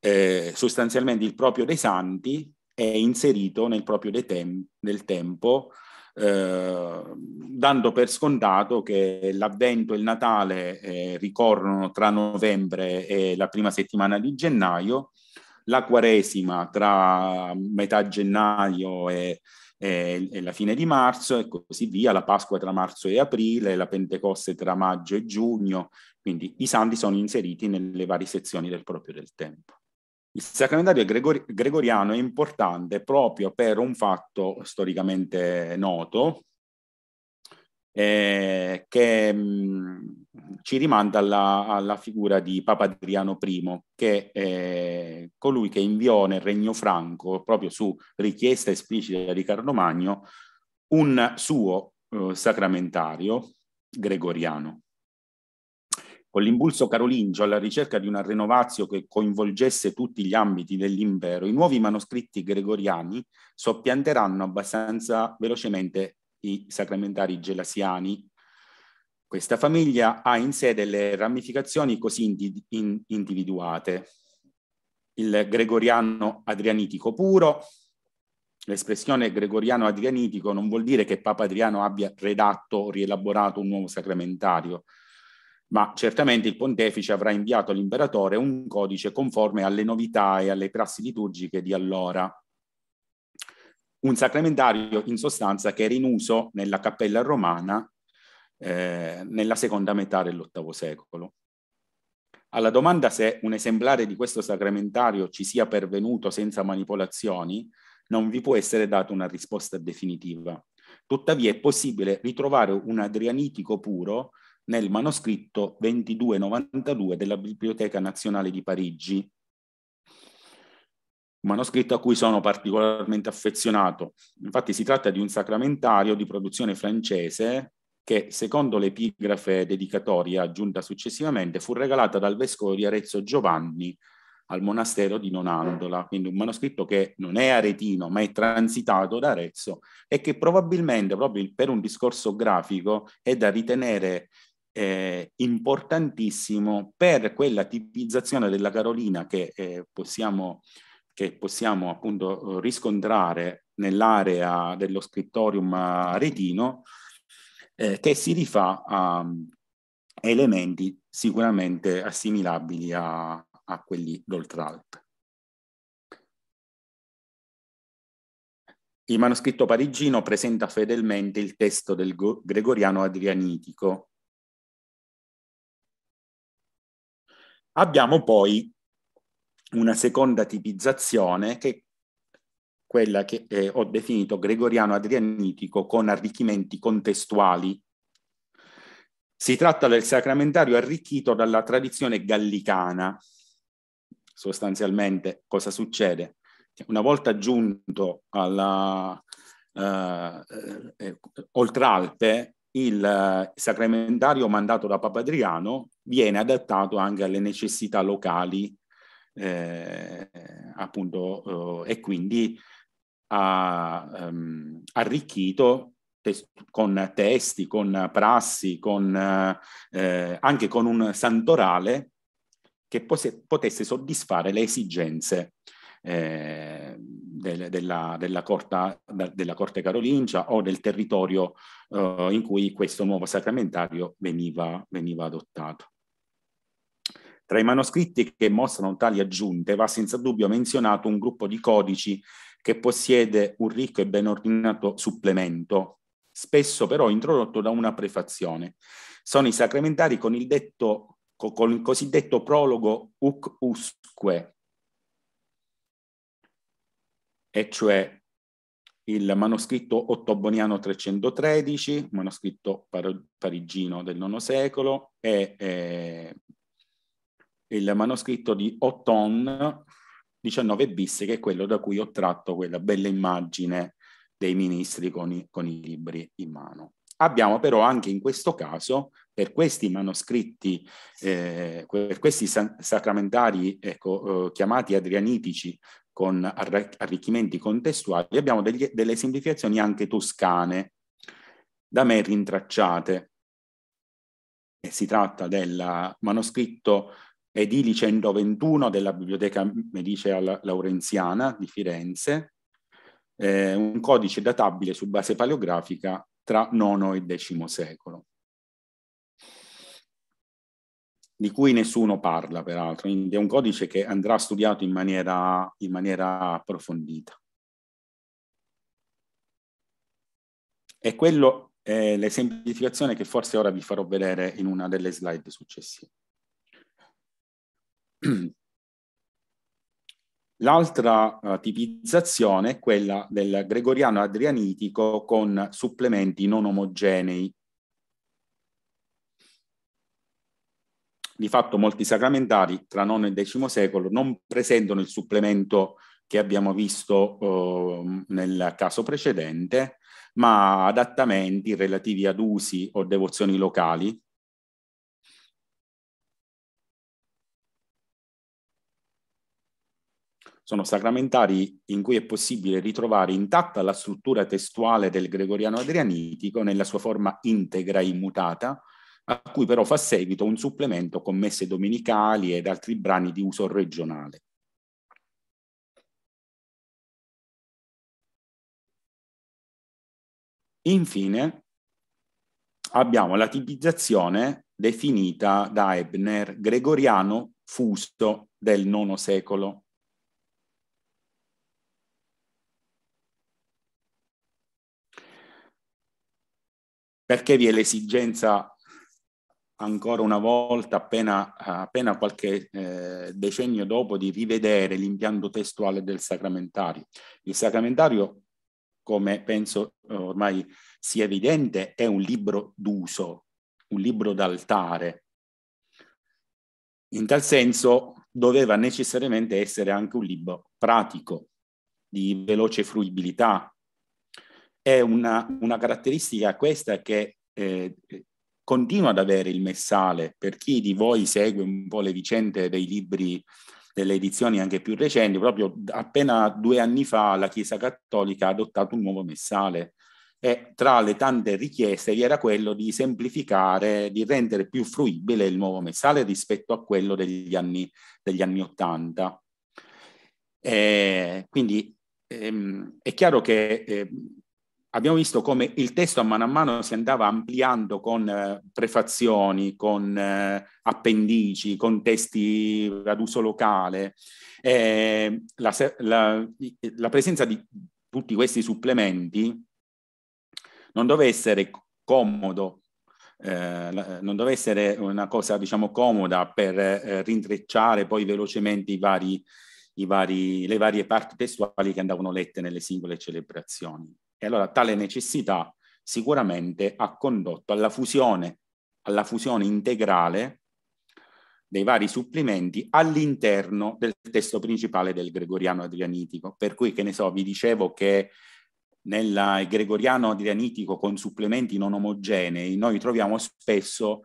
eh, sostanzialmente il proprio dei santi è inserito nel proprio de tem del tempo Ehm, dando per scontato che l'avvento e il Natale eh, ricorrono tra novembre e la prima settimana di gennaio, la quaresima tra metà gennaio e, e, e, la fine di marzo e così via, la Pasqua tra marzo e aprile, la Pentecoste tra maggio e giugno, quindi i santi sono inseriti nelle varie sezioni del proprio del tempo. Il sacramentario gregori- gregoriano è importante proprio per un fatto storicamente noto eh, che mh, mm, ci rimanda alla, alla, figura di Papa Adriano I, che è colui che inviò nel Regno Franco, proprio su richiesta esplicita di Carlo Magno, un suo eh, sacramentario gregoriano. Con l'impulso carolingio alla ricerca di una rinnovazio che coinvolgesse tutti gli ambiti dell'impero, i nuovi manoscritti gregoriani soppianteranno abbastanza velocemente i sacramentari gelasiani. Questa famiglia ha in sé delle ramificazioni così individuate. Il gregoriano adrianitico puro, L'espressione gregoriano adrianitico non vuol dire che Papa Adriano abbia redatto o rielaborato un nuovo sacramentario, ma certamente il pontefice avrà inviato all'imperatore un codice conforme alle novità e alle prassi liturgiche di allora. Un sacramentario in sostanza che era in uso nella cappella romana eh, nella seconda metà dell'VIII secolo. Alla domanda se un esemplare di questo sacramentario ci sia pervenuto senza manipolazioni, non vi può essere data una risposta definitiva. Tuttavia è possibile ritrovare un adrianitico puro nel manoscritto 2292 della Biblioteca Nazionale di Parigi, manoscritto a cui sono particolarmente affezionato. Infatti si tratta di un sacramentario di produzione francese che, secondo l'epigrafe dedicatoria aggiunta successivamente, fu regalata dal vescovo di Arezzo Giovanni al monastero di Nonandola, quindi un manoscritto che non è aretino ma è transitato da Arezzo e che probabilmente proprio per un discorso grafico è da ritenere eh, importantissimo per quella tipizzazione della Carolina che, eh, possiamo, che possiamo appunto eh, riscontrare nell'area dello scrittorium retino eh, che si rifà a mm, elementi sicuramente assimilabili a, a quelli d'Oltralp. Il manoscritto parigino presenta fedelmente il testo del gregoriano adrianitico, Abbiamo poi una seconda tipizzazione che è quella che eh, ho definito gregoriano-adrianitico con arricchimenti contestuali. Si tratta del sacramentario arricchito dalla tradizione gallicana. Sostanzialmente cosa succede? Una volta giunto alla, eh, eh, oltre Alpe, il eh, sacramentario mandato da Papa Adriano viene adattato anche alle necessità locali eh, appunto eh, e quindi ha, ehm, arricchito test- con testi, con prassi, con, eh, anche con un santorale che pose- potesse soddisfare le esigenze eh, del, della, della, corta, della, corte carolingia o del territorio eh, in cui questo nuovo sacramentario veniva, veniva adottato. Tra i manoscritti che mostrano tali aggiunte va senza dubbio menzionato un gruppo di codici che possiede un ricco e ben ordinato supplemento, spesso però introdotto da una prefazione. Sono i sacramentari con il, detto, con il cosiddetto prologo Uc Usque, e cioè il manoscritto ottoboniano 313, manoscritto parigino del IX secolo, e eh, il manoscritto di Otton 19 bis, che è quello da cui ho tratto quella bella immagine dei ministri con i, con i libri in mano. Abbiamo però anche in questo caso, per questi manoscritti, eh, per questi sacramentari ecco, eh, chiamati adrianitici con arricchimenti contestuali, abbiamo degli, delle semplificazioni anche toscane, da me rintracciate. E si tratta del manoscritto Edili 121 della Biblioteca Medicea Laurenziana di Firenze, eh, un codice databile su base paleografica tra IX e X secolo. di cui nessuno parla peraltro, quindi è un codice che andrà studiato in maniera, in maniera approfondita. E quello è l'esemplificazione che forse ora vi farò vedere in una delle slide successive. L'altra eh, tipizzazione è quella del gregoriano adrianitico con supplementi non omogenei di fatto molti sacramentari tra nono e X secolo non presentano il supplemento che abbiamo visto eh, nel caso precedente, ma adattamenti relativi ad usi o devozioni locali. Sono sacramentari in cui è possibile ritrovare intatta la struttura testuale del gregoriano adrianitico nella sua forma integra e immutata, a cui però fa seguito un supplemento con messe domenicali ed altri brani di uso regionale. Infine abbiamo la tipizzazione definita da Ebner, gregoriano fusto del IX secolo. Perché vi è l'esigenza ancora una volta, appena, appena qualche eh, decennio dopo, di rivedere l'impianto testuale del sacramentario. Il sacramentario, come penso eh, ormai sia evidente, è un libro d'uso, un libro d'altare. In tal senso doveva necessariamente essere anche un libro pratico, di veloce fruibilità. È una, una caratteristica questa che eh, continua ad avere il messale. Per chi di voi segue un po' le vicende dei libri delle edizioni anche più recenti, proprio appena due anni fa la Chiesa Cattolica ha adottato un nuovo messale e tra le tante richieste vi era quello di semplificare, di rendere più fruibile il nuovo messale rispetto a quello degli anni, degli anni 80. E eh, quindi ehm, è chiaro che eh, abbiamo visto come il testo a mano a mano si andava ampliando con eh, prefazioni, con eh, appendici, con testi ad uso locale. Eh, la, la, la, presenza di tutti questi supplementi non doveva essere comodo, eh, non doveva essere una cosa diciamo comoda per eh, rintrecciare poi velocemente i vari, i vari, le varie parti testuali che andavano lette nelle singole celebrazioni e allora tale necessità sicuramente ha condotto alla fusione, alla fusione integrale dei vari supplementi all'interno del testo principale del Gregoriano Adrianitico. Per cui, che ne so, vi dicevo che nel Gregoriano Adrianitico con supplementi non omogenei noi troviamo spesso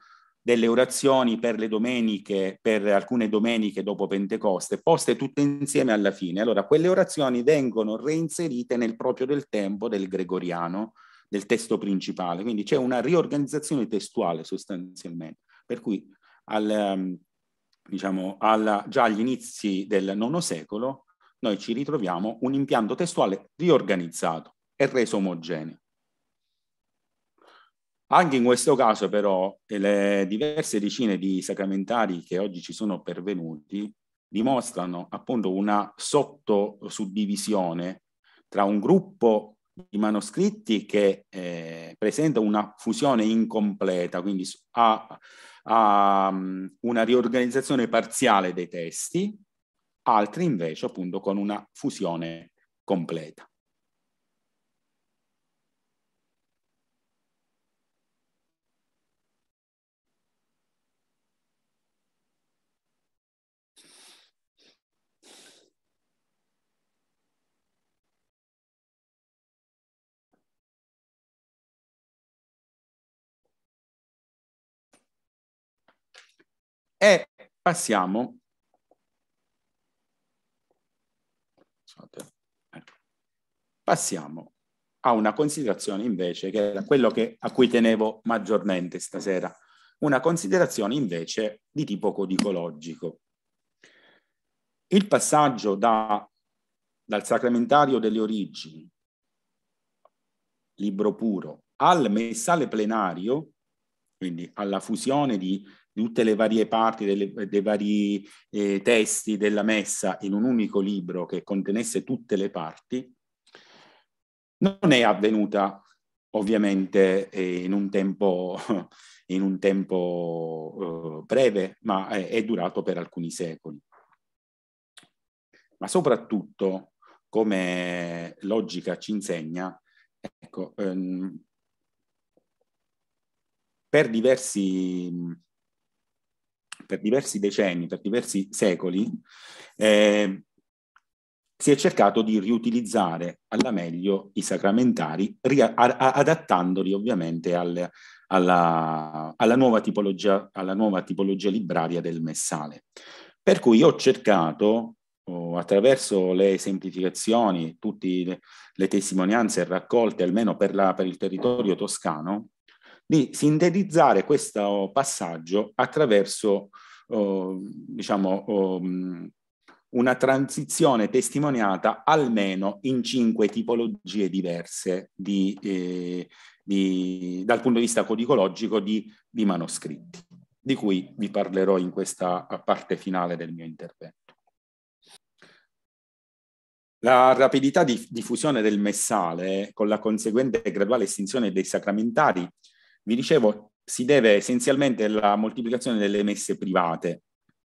delle orazioni per le domeniche, per alcune domeniche dopo Pentecoste, poste tutte insieme alla fine. Allora, quelle orazioni vengono reinserite nel proprio del tempo del gregoriano, del testo principale, quindi c'è una riorganizzazione testuale sostanzialmente, per cui al, ehm, diciamo, alla, già agli inizi del IX secolo noi ci ritroviamo un impianto testuale riorganizzato e reso omogeneo. Anche in questo caso però le diverse decine di sacramentari che oggi ci sono pervenuti dimostrano appunto una sottosuddivisione tra un gruppo di manoscritti che eh, presenta una fusione incompleta, quindi ha, ha mm, una riorganizzazione parziale dei testi, altri invece appunto con una fusione completa. E passiamo. Ecco. Passiamo a una considerazione invece che era quello che, a cui tenevo maggiormente stasera, una considerazione invece di tipo codicologico. Il passaggio da, dal sacramentario delle origini, libro puro, al messale plenario, quindi alla fusione di di tutte le varie parti delle, dei vari eh, testi della messa in un unico libro che contenesse tutte le parti, non è avvenuta ovviamente eh, in un tempo, in un tempo eh, breve, ma è, eh, è durato per alcuni secoli. Ma soprattutto, come logica ci insegna, ecco, ehm, per diversi per diversi decenni, per diversi secoli, eh, si è cercato di riutilizzare alla meglio i sacramentari, adattandoli ovviamente al, alla, alla, nuova tipologia, alla nuova tipologia libraria del messale. Per cui ho cercato, oh, attraverso le esemplificazioni, tutte le, le testimonianze raccolte, almeno per, la, per il territorio toscano, di sintetizzare questo passaggio attraverso eh, diciamo, eh, una transizione testimoniata almeno in cinque tipologie diverse di, eh, di, dal punto di vista codicologico di, di manoscritti, di cui vi parlerò in questa parte finale del mio intervento. La rapidità di diffusione del messale, con la conseguente graduale estinzione dei sacramentari, vi dicevo, si deve essenzialmente alla moltiplicazione delle messe private,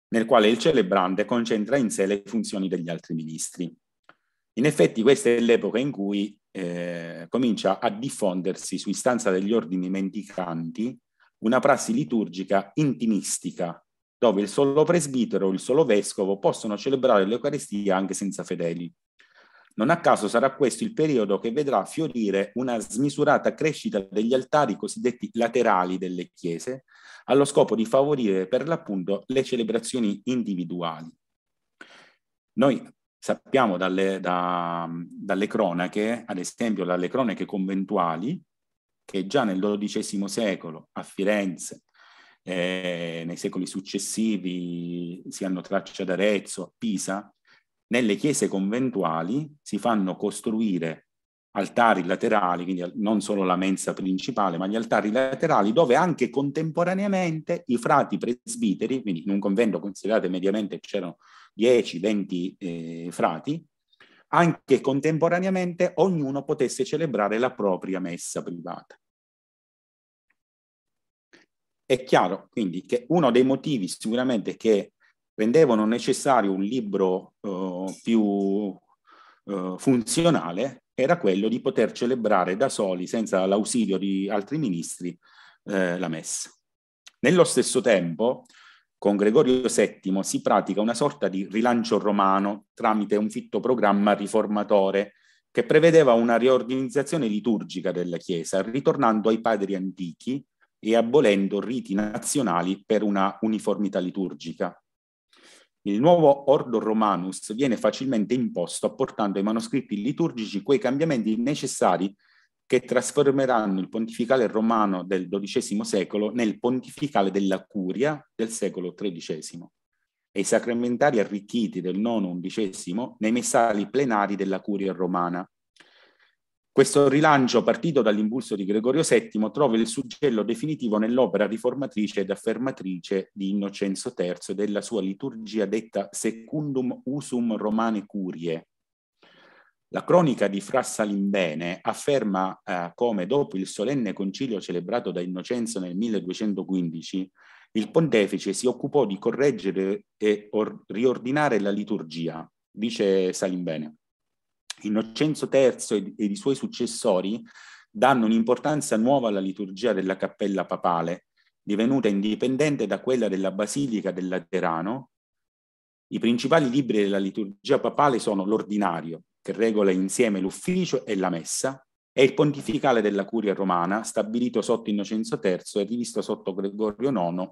nel quale il celebrante concentra in sé le funzioni degli altri ministri. In effetti questa è l'epoca in cui eh, comincia a diffondersi su istanza degli ordini mendicanti una prassi liturgica intimistica, dove il solo presbitero o il solo vescovo possono celebrare l'Eucaristia anche senza fedeli. Non a caso sarà questo il periodo che vedrà fiorire una smisurata crescita degli altari cosiddetti laterali delle chiese, allo scopo di favorire per l'appunto le celebrazioni individuali. Noi sappiamo dalle, da, dalle cronache, ad esempio dalle cronache conventuali, che già nel XII secolo a Firenze eh, nei secoli successivi si hanno tracce ad Arezzo, a Pisa, nelle chiese conventuali si fanno costruire altari laterali, quindi non solo la mensa principale, ma gli altari laterali dove anche contemporaneamente i frati presbiteri, quindi in un convento considerate mediamente c'erano 10-20 eh, frati, anche contemporaneamente ognuno potesse celebrare la propria messa privata. È chiaro quindi che uno dei motivi sicuramente che rendevano necessario un libro eh, più eh, funzionale era quello di poter celebrare da soli, senza l'ausilio di altri ministri, eh, la messa. Nello stesso tempo, con Gregorio VII si pratica una sorta di rilancio romano tramite un fitto programma riformatore che prevedeva una riorganizzazione liturgica della Chiesa, ritornando ai padri antichi e abolendo riti nazionali per una uniformità liturgica. Il nuovo Ordo Romanus viene facilmente imposto apportando ai manoscritti liturgici quei cambiamenti necessari che trasformeranno il pontificale romano del XII secolo nel pontificale della curia del secolo XIII e i sacramentari arricchiti del IX-XI nei messali plenari della curia romana, questo rilancio, partito dall'impulso di Gregorio VII, trova il suggello definitivo nell'opera riformatrice ed affermatrice di Innocenzo III e della sua liturgia detta Secundum Usum Romane Curie. La cronica di Fra Salimbene afferma eh, come dopo il solenne concilio celebrato da Innocenzo nel 1215, il pontefice si occupò di correggere e or- riordinare la liturgia, dice Salimbene. Innocenzo III ed i suoi successori danno un'importanza nuova alla liturgia della cappella papale, divenuta indipendente da quella della Basilica del Laterano. I principali libri della liturgia papale sono l'ordinario, che regola insieme l'ufficio e la messa, e il pontificale della Curia romana, stabilito sotto Innocenzo III e rivisto sotto Gregorio IX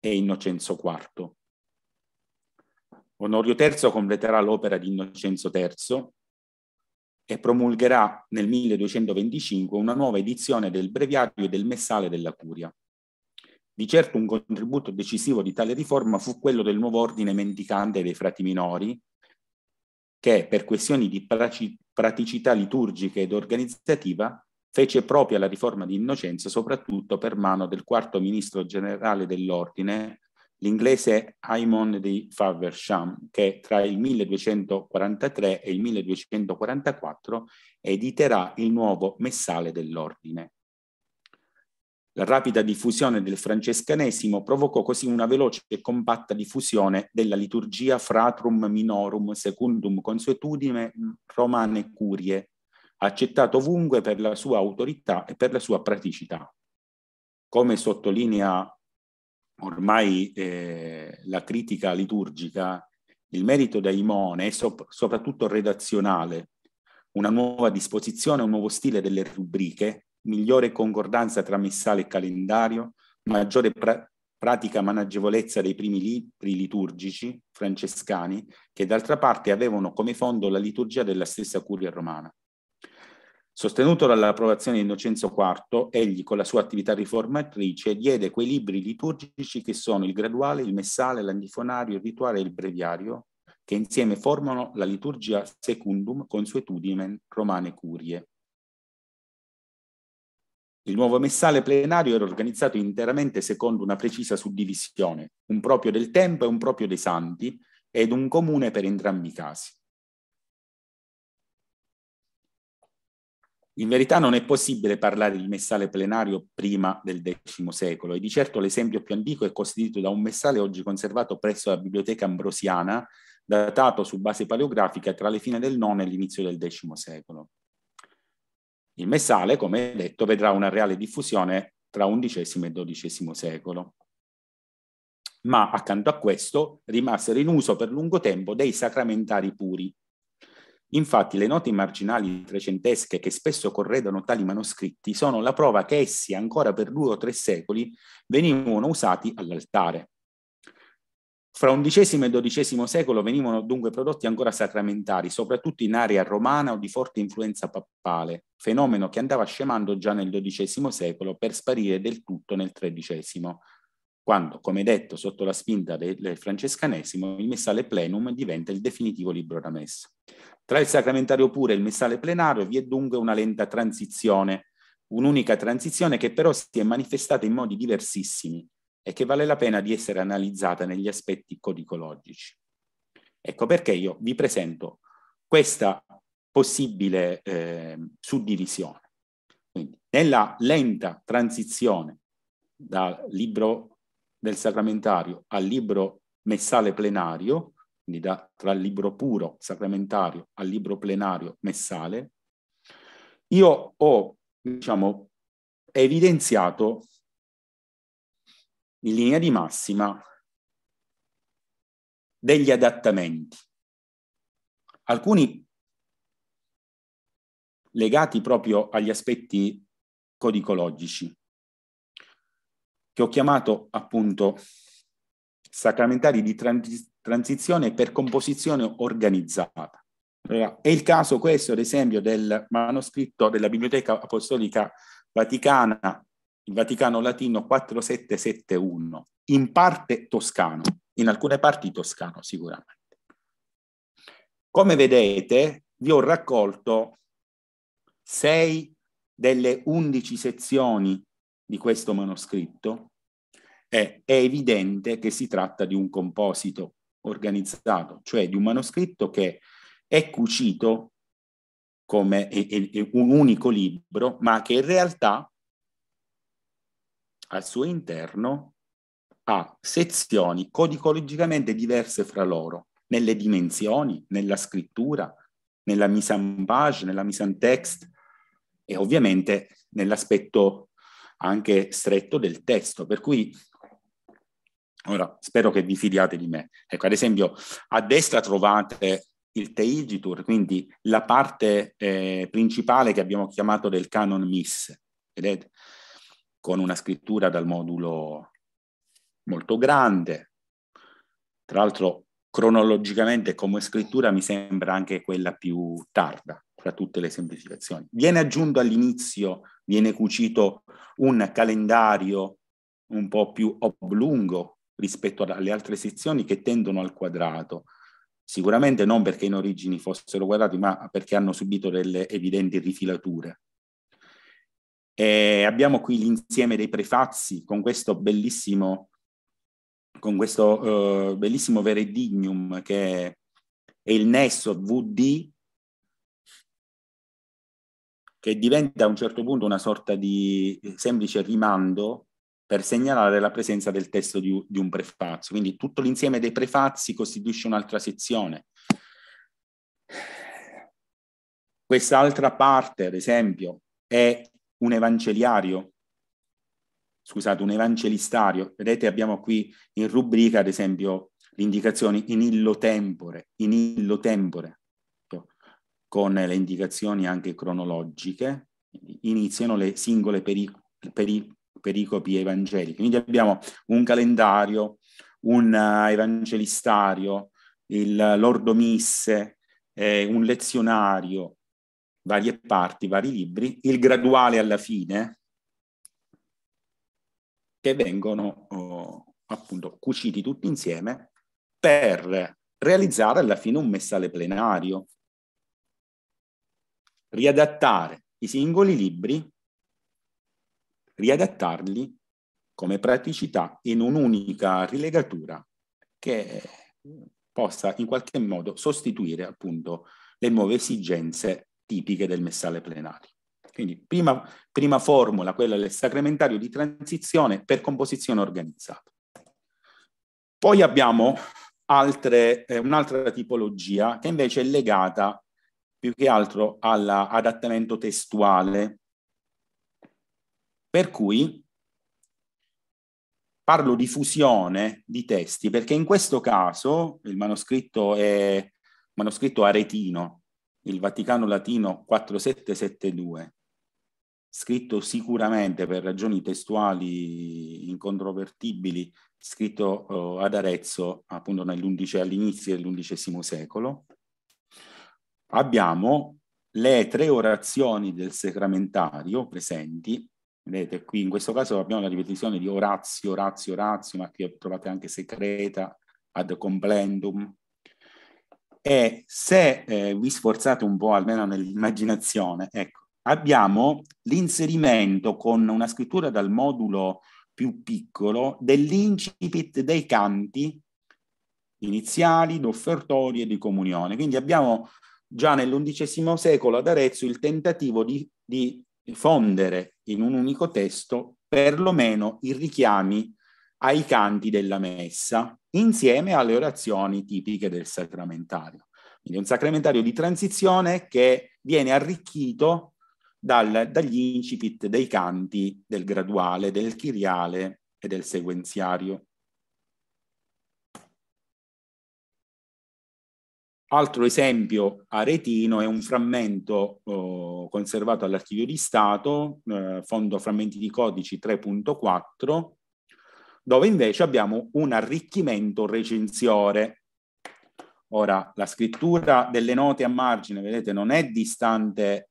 e Innocenzo IV. Onorio III completerà l'opera di Innocenzo III e promulgherà nel 1225 una nuova edizione del breviario e del messale della curia. Di certo un contributo decisivo di tale riforma fu quello del nuovo ordine mendicante dei frati minori, che per questioni di praticità liturgica ed organizzativa fece propria la riforma di Innocenzo soprattutto per mano del quarto ministro generale dell'ordine l'inglese Aimon di Faversham, che tra il 1243 e il 1244 editerà il nuovo messale dell'ordine. La rapida diffusione del francescanesimo provocò così una veloce e compatta diffusione della liturgia fratrum minorum secundum consuetudine romane curie, accettata ovunque per la sua autorità e per la sua praticità. Come sottolinea ormai eh, la critica liturgica, il merito daimone è sop- soprattutto redazionale, una nuova disposizione, un nuovo stile delle rubriche, migliore concordanza tra missale e calendario, maggiore pra- pratica managevolezza dei primi libri liturgici francescani, che d'altra parte avevano come fondo la liturgia della stessa curia romana. Sostenuto dall'approvazione di Innocenzo IV, egli con la sua attività riformatrice diede quei libri liturgici che sono il graduale, il messale, l'antifonario, il rituale e il breviario, che insieme formano la liturgia secundum consuetudinem romane curie. Il nuovo messale plenario era organizzato interamente secondo una precisa suddivisione, un proprio del tempo e un proprio dei santi, ed un comune per entrambi i casi. In verità non è possibile parlare di messale plenario prima del X secolo e di certo l'esempio più antico è costituito da un messale oggi conservato presso la biblioteca ambrosiana, datato su base paleografica tra le fine del IX e l'inizio del X secolo. Il messale, come detto, vedrà una reale diffusione tra XI e XII secolo. Ma accanto a questo rimasero in uso per lungo tempo dei sacramentari puri, Infatti le note marginali trecentesche che spesso corredano tali manoscritti sono la prova che essi ancora per due o tre secoli venivano usati all'altare. Fra undicesimo e dodicesimo secolo venivano dunque prodotti ancora sacramentari, soprattutto in area romana o di forte influenza papale, fenomeno che andava scemando già nel dodicesimo secolo per sparire del tutto nel tredicesimo, quando, come detto, sotto la spinta del francescanesimo, il Messale Plenum diventa il definitivo libro da messa. Tra il sacramentario pure e il messale plenario vi è dunque una lenta transizione, un'unica transizione che però si è manifestata in modi diversissimi e che vale la pena di essere analizzata negli aspetti codicologici. Ecco perché io vi presento questa possibile eh, suddivisione. Quindi, nella lenta transizione dal libro del sacramentario al libro messale plenario, quindi da, tra libro puro sacramentario al libro plenario messale, io ho diciamo, evidenziato in linea di massima degli adattamenti, alcuni legati proprio agli aspetti codicologici, che ho chiamato appunto sacramentari di, transizione transizione per composizione organizzata. Allora, è il caso questo, ad esempio, del manoscritto della Biblioteca Apostolica Vaticana, il Vaticano Latino 4771, in parte toscano, in alcune parti toscano sicuramente. Come vedete, vi ho raccolto sei delle undici sezioni di questo manoscritto, è, è evidente che si tratta di un composito organizzato, cioè di un manoscritto che è cucito come è, è, è un unico libro, ma che in realtà al suo interno ha sezioni codicologicamente diverse fra loro, nelle dimensioni, nella scrittura, nella mise en page, nella mise en text e ovviamente nell'aspetto anche stretto del testo, per cui Ora, spero che vi fidiate di me. Ecco, ad esempio, a destra trovate il Teigitur, quindi la parte eh, principale che abbiamo chiamato del canon miss, vedete? Con una scrittura dal modulo molto grande. Tra l'altro, cronologicamente come scrittura mi sembra anche quella più tarda tra tutte le semplificazioni. Viene aggiunto all'inizio, viene cucito un calendario un po' più oblungo rispetto alle altre sezioni che tendono al quadrato. Sicuramente non perché in origini fossero quadrati, ma perché hanno subito delle evidenti rifilature. E abbiamo qui l'insieme dei prefazzi con questo bellissimo, con questo, uh, bellissimo veredignum che è il nesso VD che diventa a un certo punto una sorta di semplice rimando per segnalare la presenza del testo di, di un prefazzo. Quindi tutto l'insieme dei prefazzi costituisce un'altra sezione. Quest'altra parte, ad esempio, è un evangeliario, scusate, un evangelistario. Vedete, abbiamo qui in rubrica, ad esempio, l'indicazione in illo tempore, in illo tempore, con le indicazioni anche cronologiche. Iniziano le singole peri, peri, pericopi evangelici. Quindi abbiamo un calendario, un eh, evangelistario, il l'ordomisse, eh, un lezionario, varie parti, vari libri, il graduale alla fine, che vengono oh, appunto cuciti tutti insieme per realizzare alla fine un messale plenario, riadattare i singoli libri riadattarli come praticità in un'unica rilegatura che possa in qualche modo sostituire appunto le nuove esigenze tipiche del messale plenario. Quindi prima, prima formula, quella del sacramentario di transizione per composizione organizzata. Poi abbiamo altre, eh, un'altra tipologia che invece è legata più che altro all'adattamento testuale per cui parlo di fusione di testi perché in questo caso il manoscritto è manoscritto aretino, il Vaticano Latino 4772, scritto sicuramente per ragioni testuali incontrovertibili, scritto eh, ad Arezzo appunto all'inizio dell'undicesimo secolo. Abbiamo le tre orazioni del sacramentario presenti Vedete, qui in questo caso abbiamo la ripetizione di Orazio, Orazio, Orazio, ma qui trovate anche secreta, ad complendum. E se eh, vi sforzate un po', almeno nell'immaginazione, ecco, abbiamo l'inserimento con una scrittura dal modulo più piccolo dell'incipit dei canti iniziali, d'offertori e di comunione. Quindi abbiamo già nell'undicesimo secolo ad Arezzo il tentativo di, di fondere in un unico testo perlomeno i richiami ai canti della messa insieme alle orazioni tipiche del sacramentario. Quindi un sacramentario di transizione che viene arricchito dal, dagli incipit dei canti del graduale, del chiriale e del sequenziario. Altro esempio aretino è un frammento eh, conservato all'archivio di Stato, eh, fondo frammenti di codici 3.4, dove invece abbiamo un arricchimento recensiore. Ora, la scrittura delle note a margine, vedete, non è distante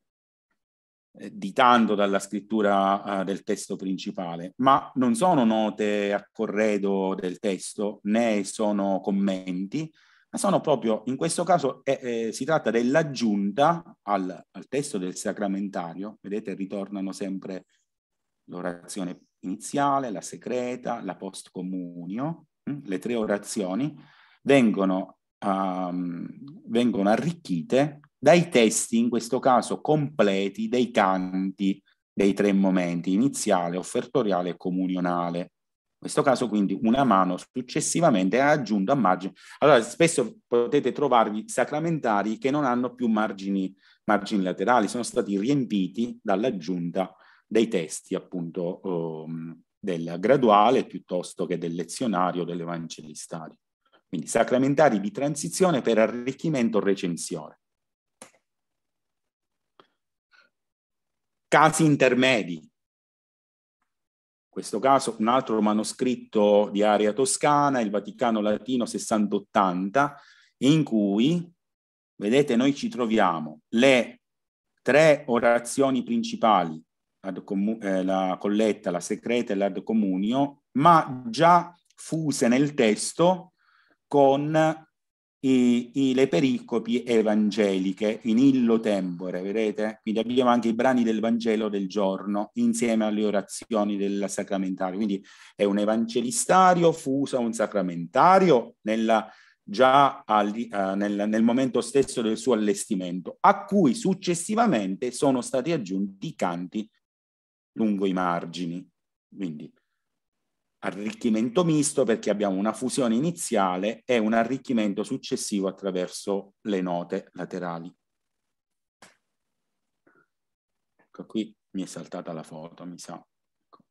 eh, di tanto dalla scrittura uh, del testo principale, ma non sono note a corredo del testo né sono commenti, ma sono proprio, in questo caso eh, eh, si tratta dell'aggiunta al, al, testo del sacramentario, vedete ritornano sempre l'orazione iniziale, la secreta, la post comunio, mh? Mm, le tre orazioni vengono, um, vengono arricchite dai testi, in questo caso completi, dei canti dei tre momenti, iniziale, offertoriale e comunionale. In questo caso quindi una mano successivamente è aggiunta a margine. Allora spesso potete trovarvi sacramentari che non hanno più margini, margini laterali, sono stati riempiti dall'aggiunta dei testi appunto ehm, del graduale piuttosto che del lezionario dell'evangelistario. Quindi sacramentari di transizione per arricchimento recensione. Casi intermedi, questo caso un altro manoscritto di area toscana, il Vaticano Latino 6080, in cui, vedete, noi ci troviamo le tre orazioni principali, eh, la colletta, la secreta e l'ad comunio, ma già fuse nel testo con i, i, le pericopi evangeliche in illo tempore, vedete? Quindi abbiamo anche i brani del Vangelo del giorno insieme alle orazioni del sacramentario. Quindi è un evangelistario fuso a un sacramentario nella, già al, uh, nel, nel momento stesso del suo allestimento, a cui successivamente sono stati aggiunti i canti lungo i margini. Quindi arricchimento misto perché abbiamo una fusione iniziale e un arricchimento successivo attraverso le note laterali. Ecco qui mi è saltata la foto, mi sa. Ecco.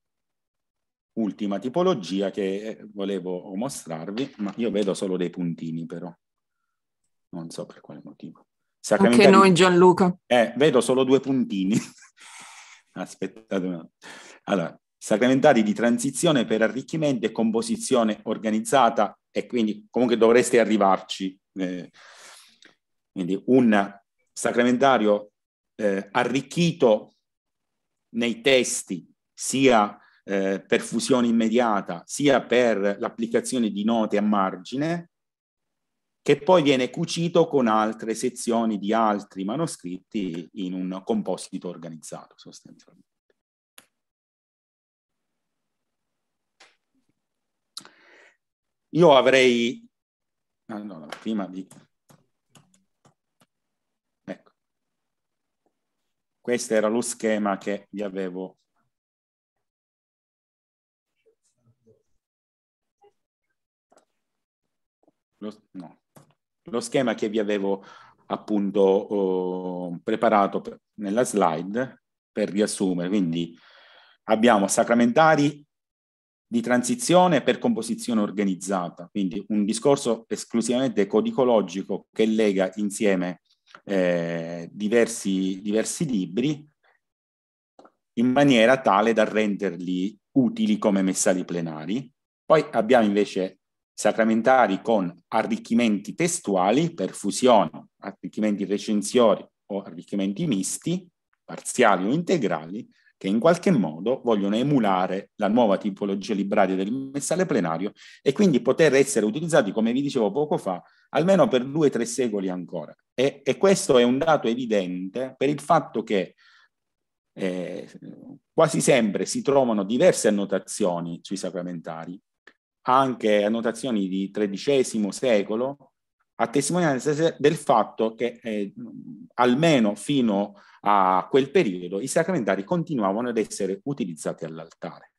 Ultima tipologia che eh, volevo mostrarvi, ma io vedo solo dei puntini però, non so per quale motivo. Anche noi Gianluca. Eh, vedo solo due puntini. Aspettate un attimo. Allora, sacramentati di transizione per arricchimento e composizione organizzata e quindi comunque dovreste arrivarci. Eh, quindi un sacramentario eh, arricchito nei testi, sia eh, per fusione immediata, sia per l'applicazione di note a margine, che poi viene cucito con altre sezioni di altri manoscritti in un composito organizzato sostanzialmente. Io avrei... Allora, prima di... Ecco. Questo era lo schema che vi avevo... Lo, no. lo schema che vi avevo appunto eh, preparato per, nella slide per riassumere. Quindi abbiamo sacramentari di transizione per composizione organizzata, quindi un discorso esclusivamente codicologico che lega insieme eh, diversi, diversi libri in maniera tale da renderli utili come messali plenari. Poi abbiamo invece sacramentari con arricchimenti testuali per fusione, arricchimenti recensori o arricchimenti misti, parziali o integrali, che in qualche modo vogliono emulare la nuova tipologia libraria del messale plenario e quindi poter essere utilizzati, come vi dicevo poco fa, almeno per due o tre secoli ancora. E, e, questo è un dato evidente per il fatto che eh, quasi sempre si trovano diverse annotazioni sui sacramentari, anche annotazioni di XIII secolo, a testimonianza del fatto che eh, almeno fino a quel periodo i sacramentari continuavano ad essere utilizzati all'altare.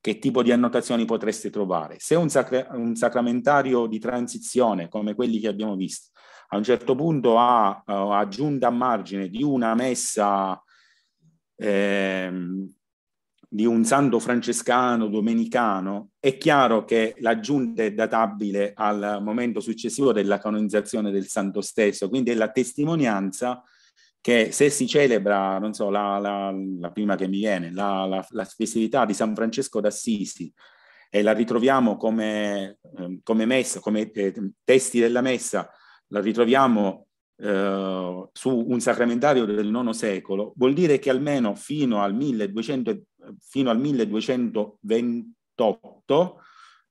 Che tipo di annotazioni potreste trovare? Se un, sacra- un sacramentario di transizione, come quelli che abbiamo visto, a un certo punto ha uh, aggiunto a margine di una messa eh, di un santo francescano, domenicano, è chiaro che la giunta è databile al momento successivo della canonizzazione del santo stesso, quindi è la testimonianza che se si celebra, non so, la, la, la prima che mi viene, la, la, festività di San Francesco d'Assisi e la ritroviamo come, ehm, come messa, come eh, testi della messa, la ritroviamo eh, su un sacramentario del IX secolo, vuol dire che almeno fino al 1200 fino al 1228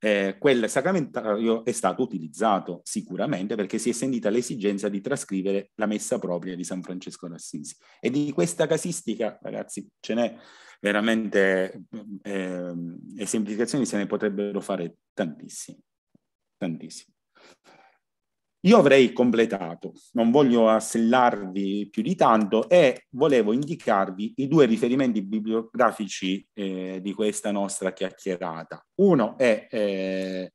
eh, quel sacramentario è stato utilizzato sicuramente perché si è sentita l'esigenza di trascrivere la messa propria di San Francesco d'Assisi. E di questa casistica, ragazzi, ce n'è veramente eh, esemplificazioni, se ne potrebbero fare tantissime. tantissime. Io avrei completato, non voglio assellarvi più di tanto e volevo indicarvi i due riferimenti bibliografici eh, di questa nostra chiacchierata. Uno è eh,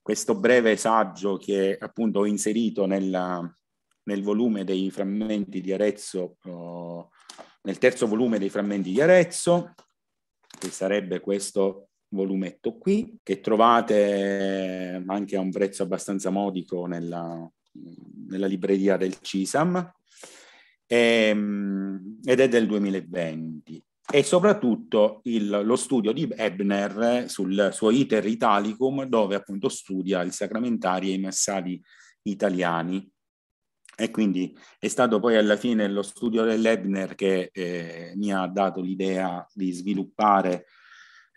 questo breve saggio che appunto ho inserito nella, nel volume dei frammenti di Arezzo, oh, nel terzo volume dei frammenti di Arezzo, che sarebbe questo volumetto qui che trovate eh, anche a un prezzo abbastanza modico nella, nella libreria del CISAM e, ehm, ed è del 2020 e soprattutto il, lo studio di Ebner sul suo iter italicum dove appunto studia il sacramentari e i massari italiani e quindi è stato poi alla fine lo studio dell'Ebner che eh, mi ha dato l'idea di sviluppare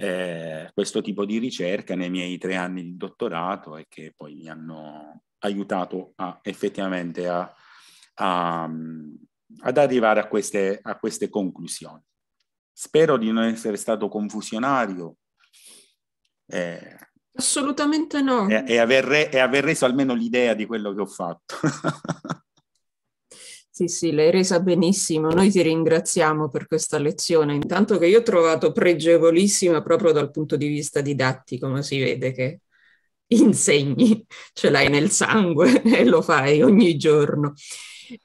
eh, questo tipo di ricerca nei miei tre anni di dottorato e che poi mi hanno aiutato a, effettivamente a, a, mm, ad arrivare a queste, a queste conclusioni. Spero di non essere stato confusionario. Eh, Assolutamente no. E, e, aver re, e, aver reso almeno l'idea di quello che ho fatto. Sì, sì, l'hai resa benissimo. Noi ti ringraziamo per questa lezione, intanto che io ho trovato pregevolissima proprio dal punto di vista didattico, ma si vede che insegni, ce l'hai nel sangue e lo fai ogni giorno.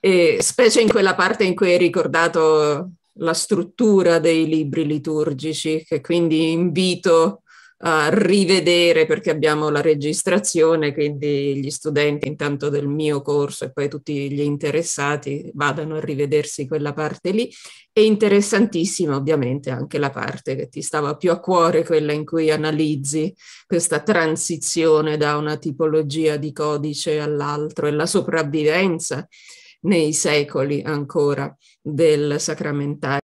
E specie in quella parte in cui hai ricordato la struttura dei libri liturgici, che quindi invito uh, rivedere perché abbiamo la registrazione, quindi gli studenti intanto del mio corso e poi tutti gli interessati vadano a rivedersi quella parte lì. È interessantissima ovviamente anche la parte che ti stava più a cuore, quella in cui analizzi questa transizione da una tipologia di codice all'altro e la sopravvivenza nei secoli ancora del sacramentale.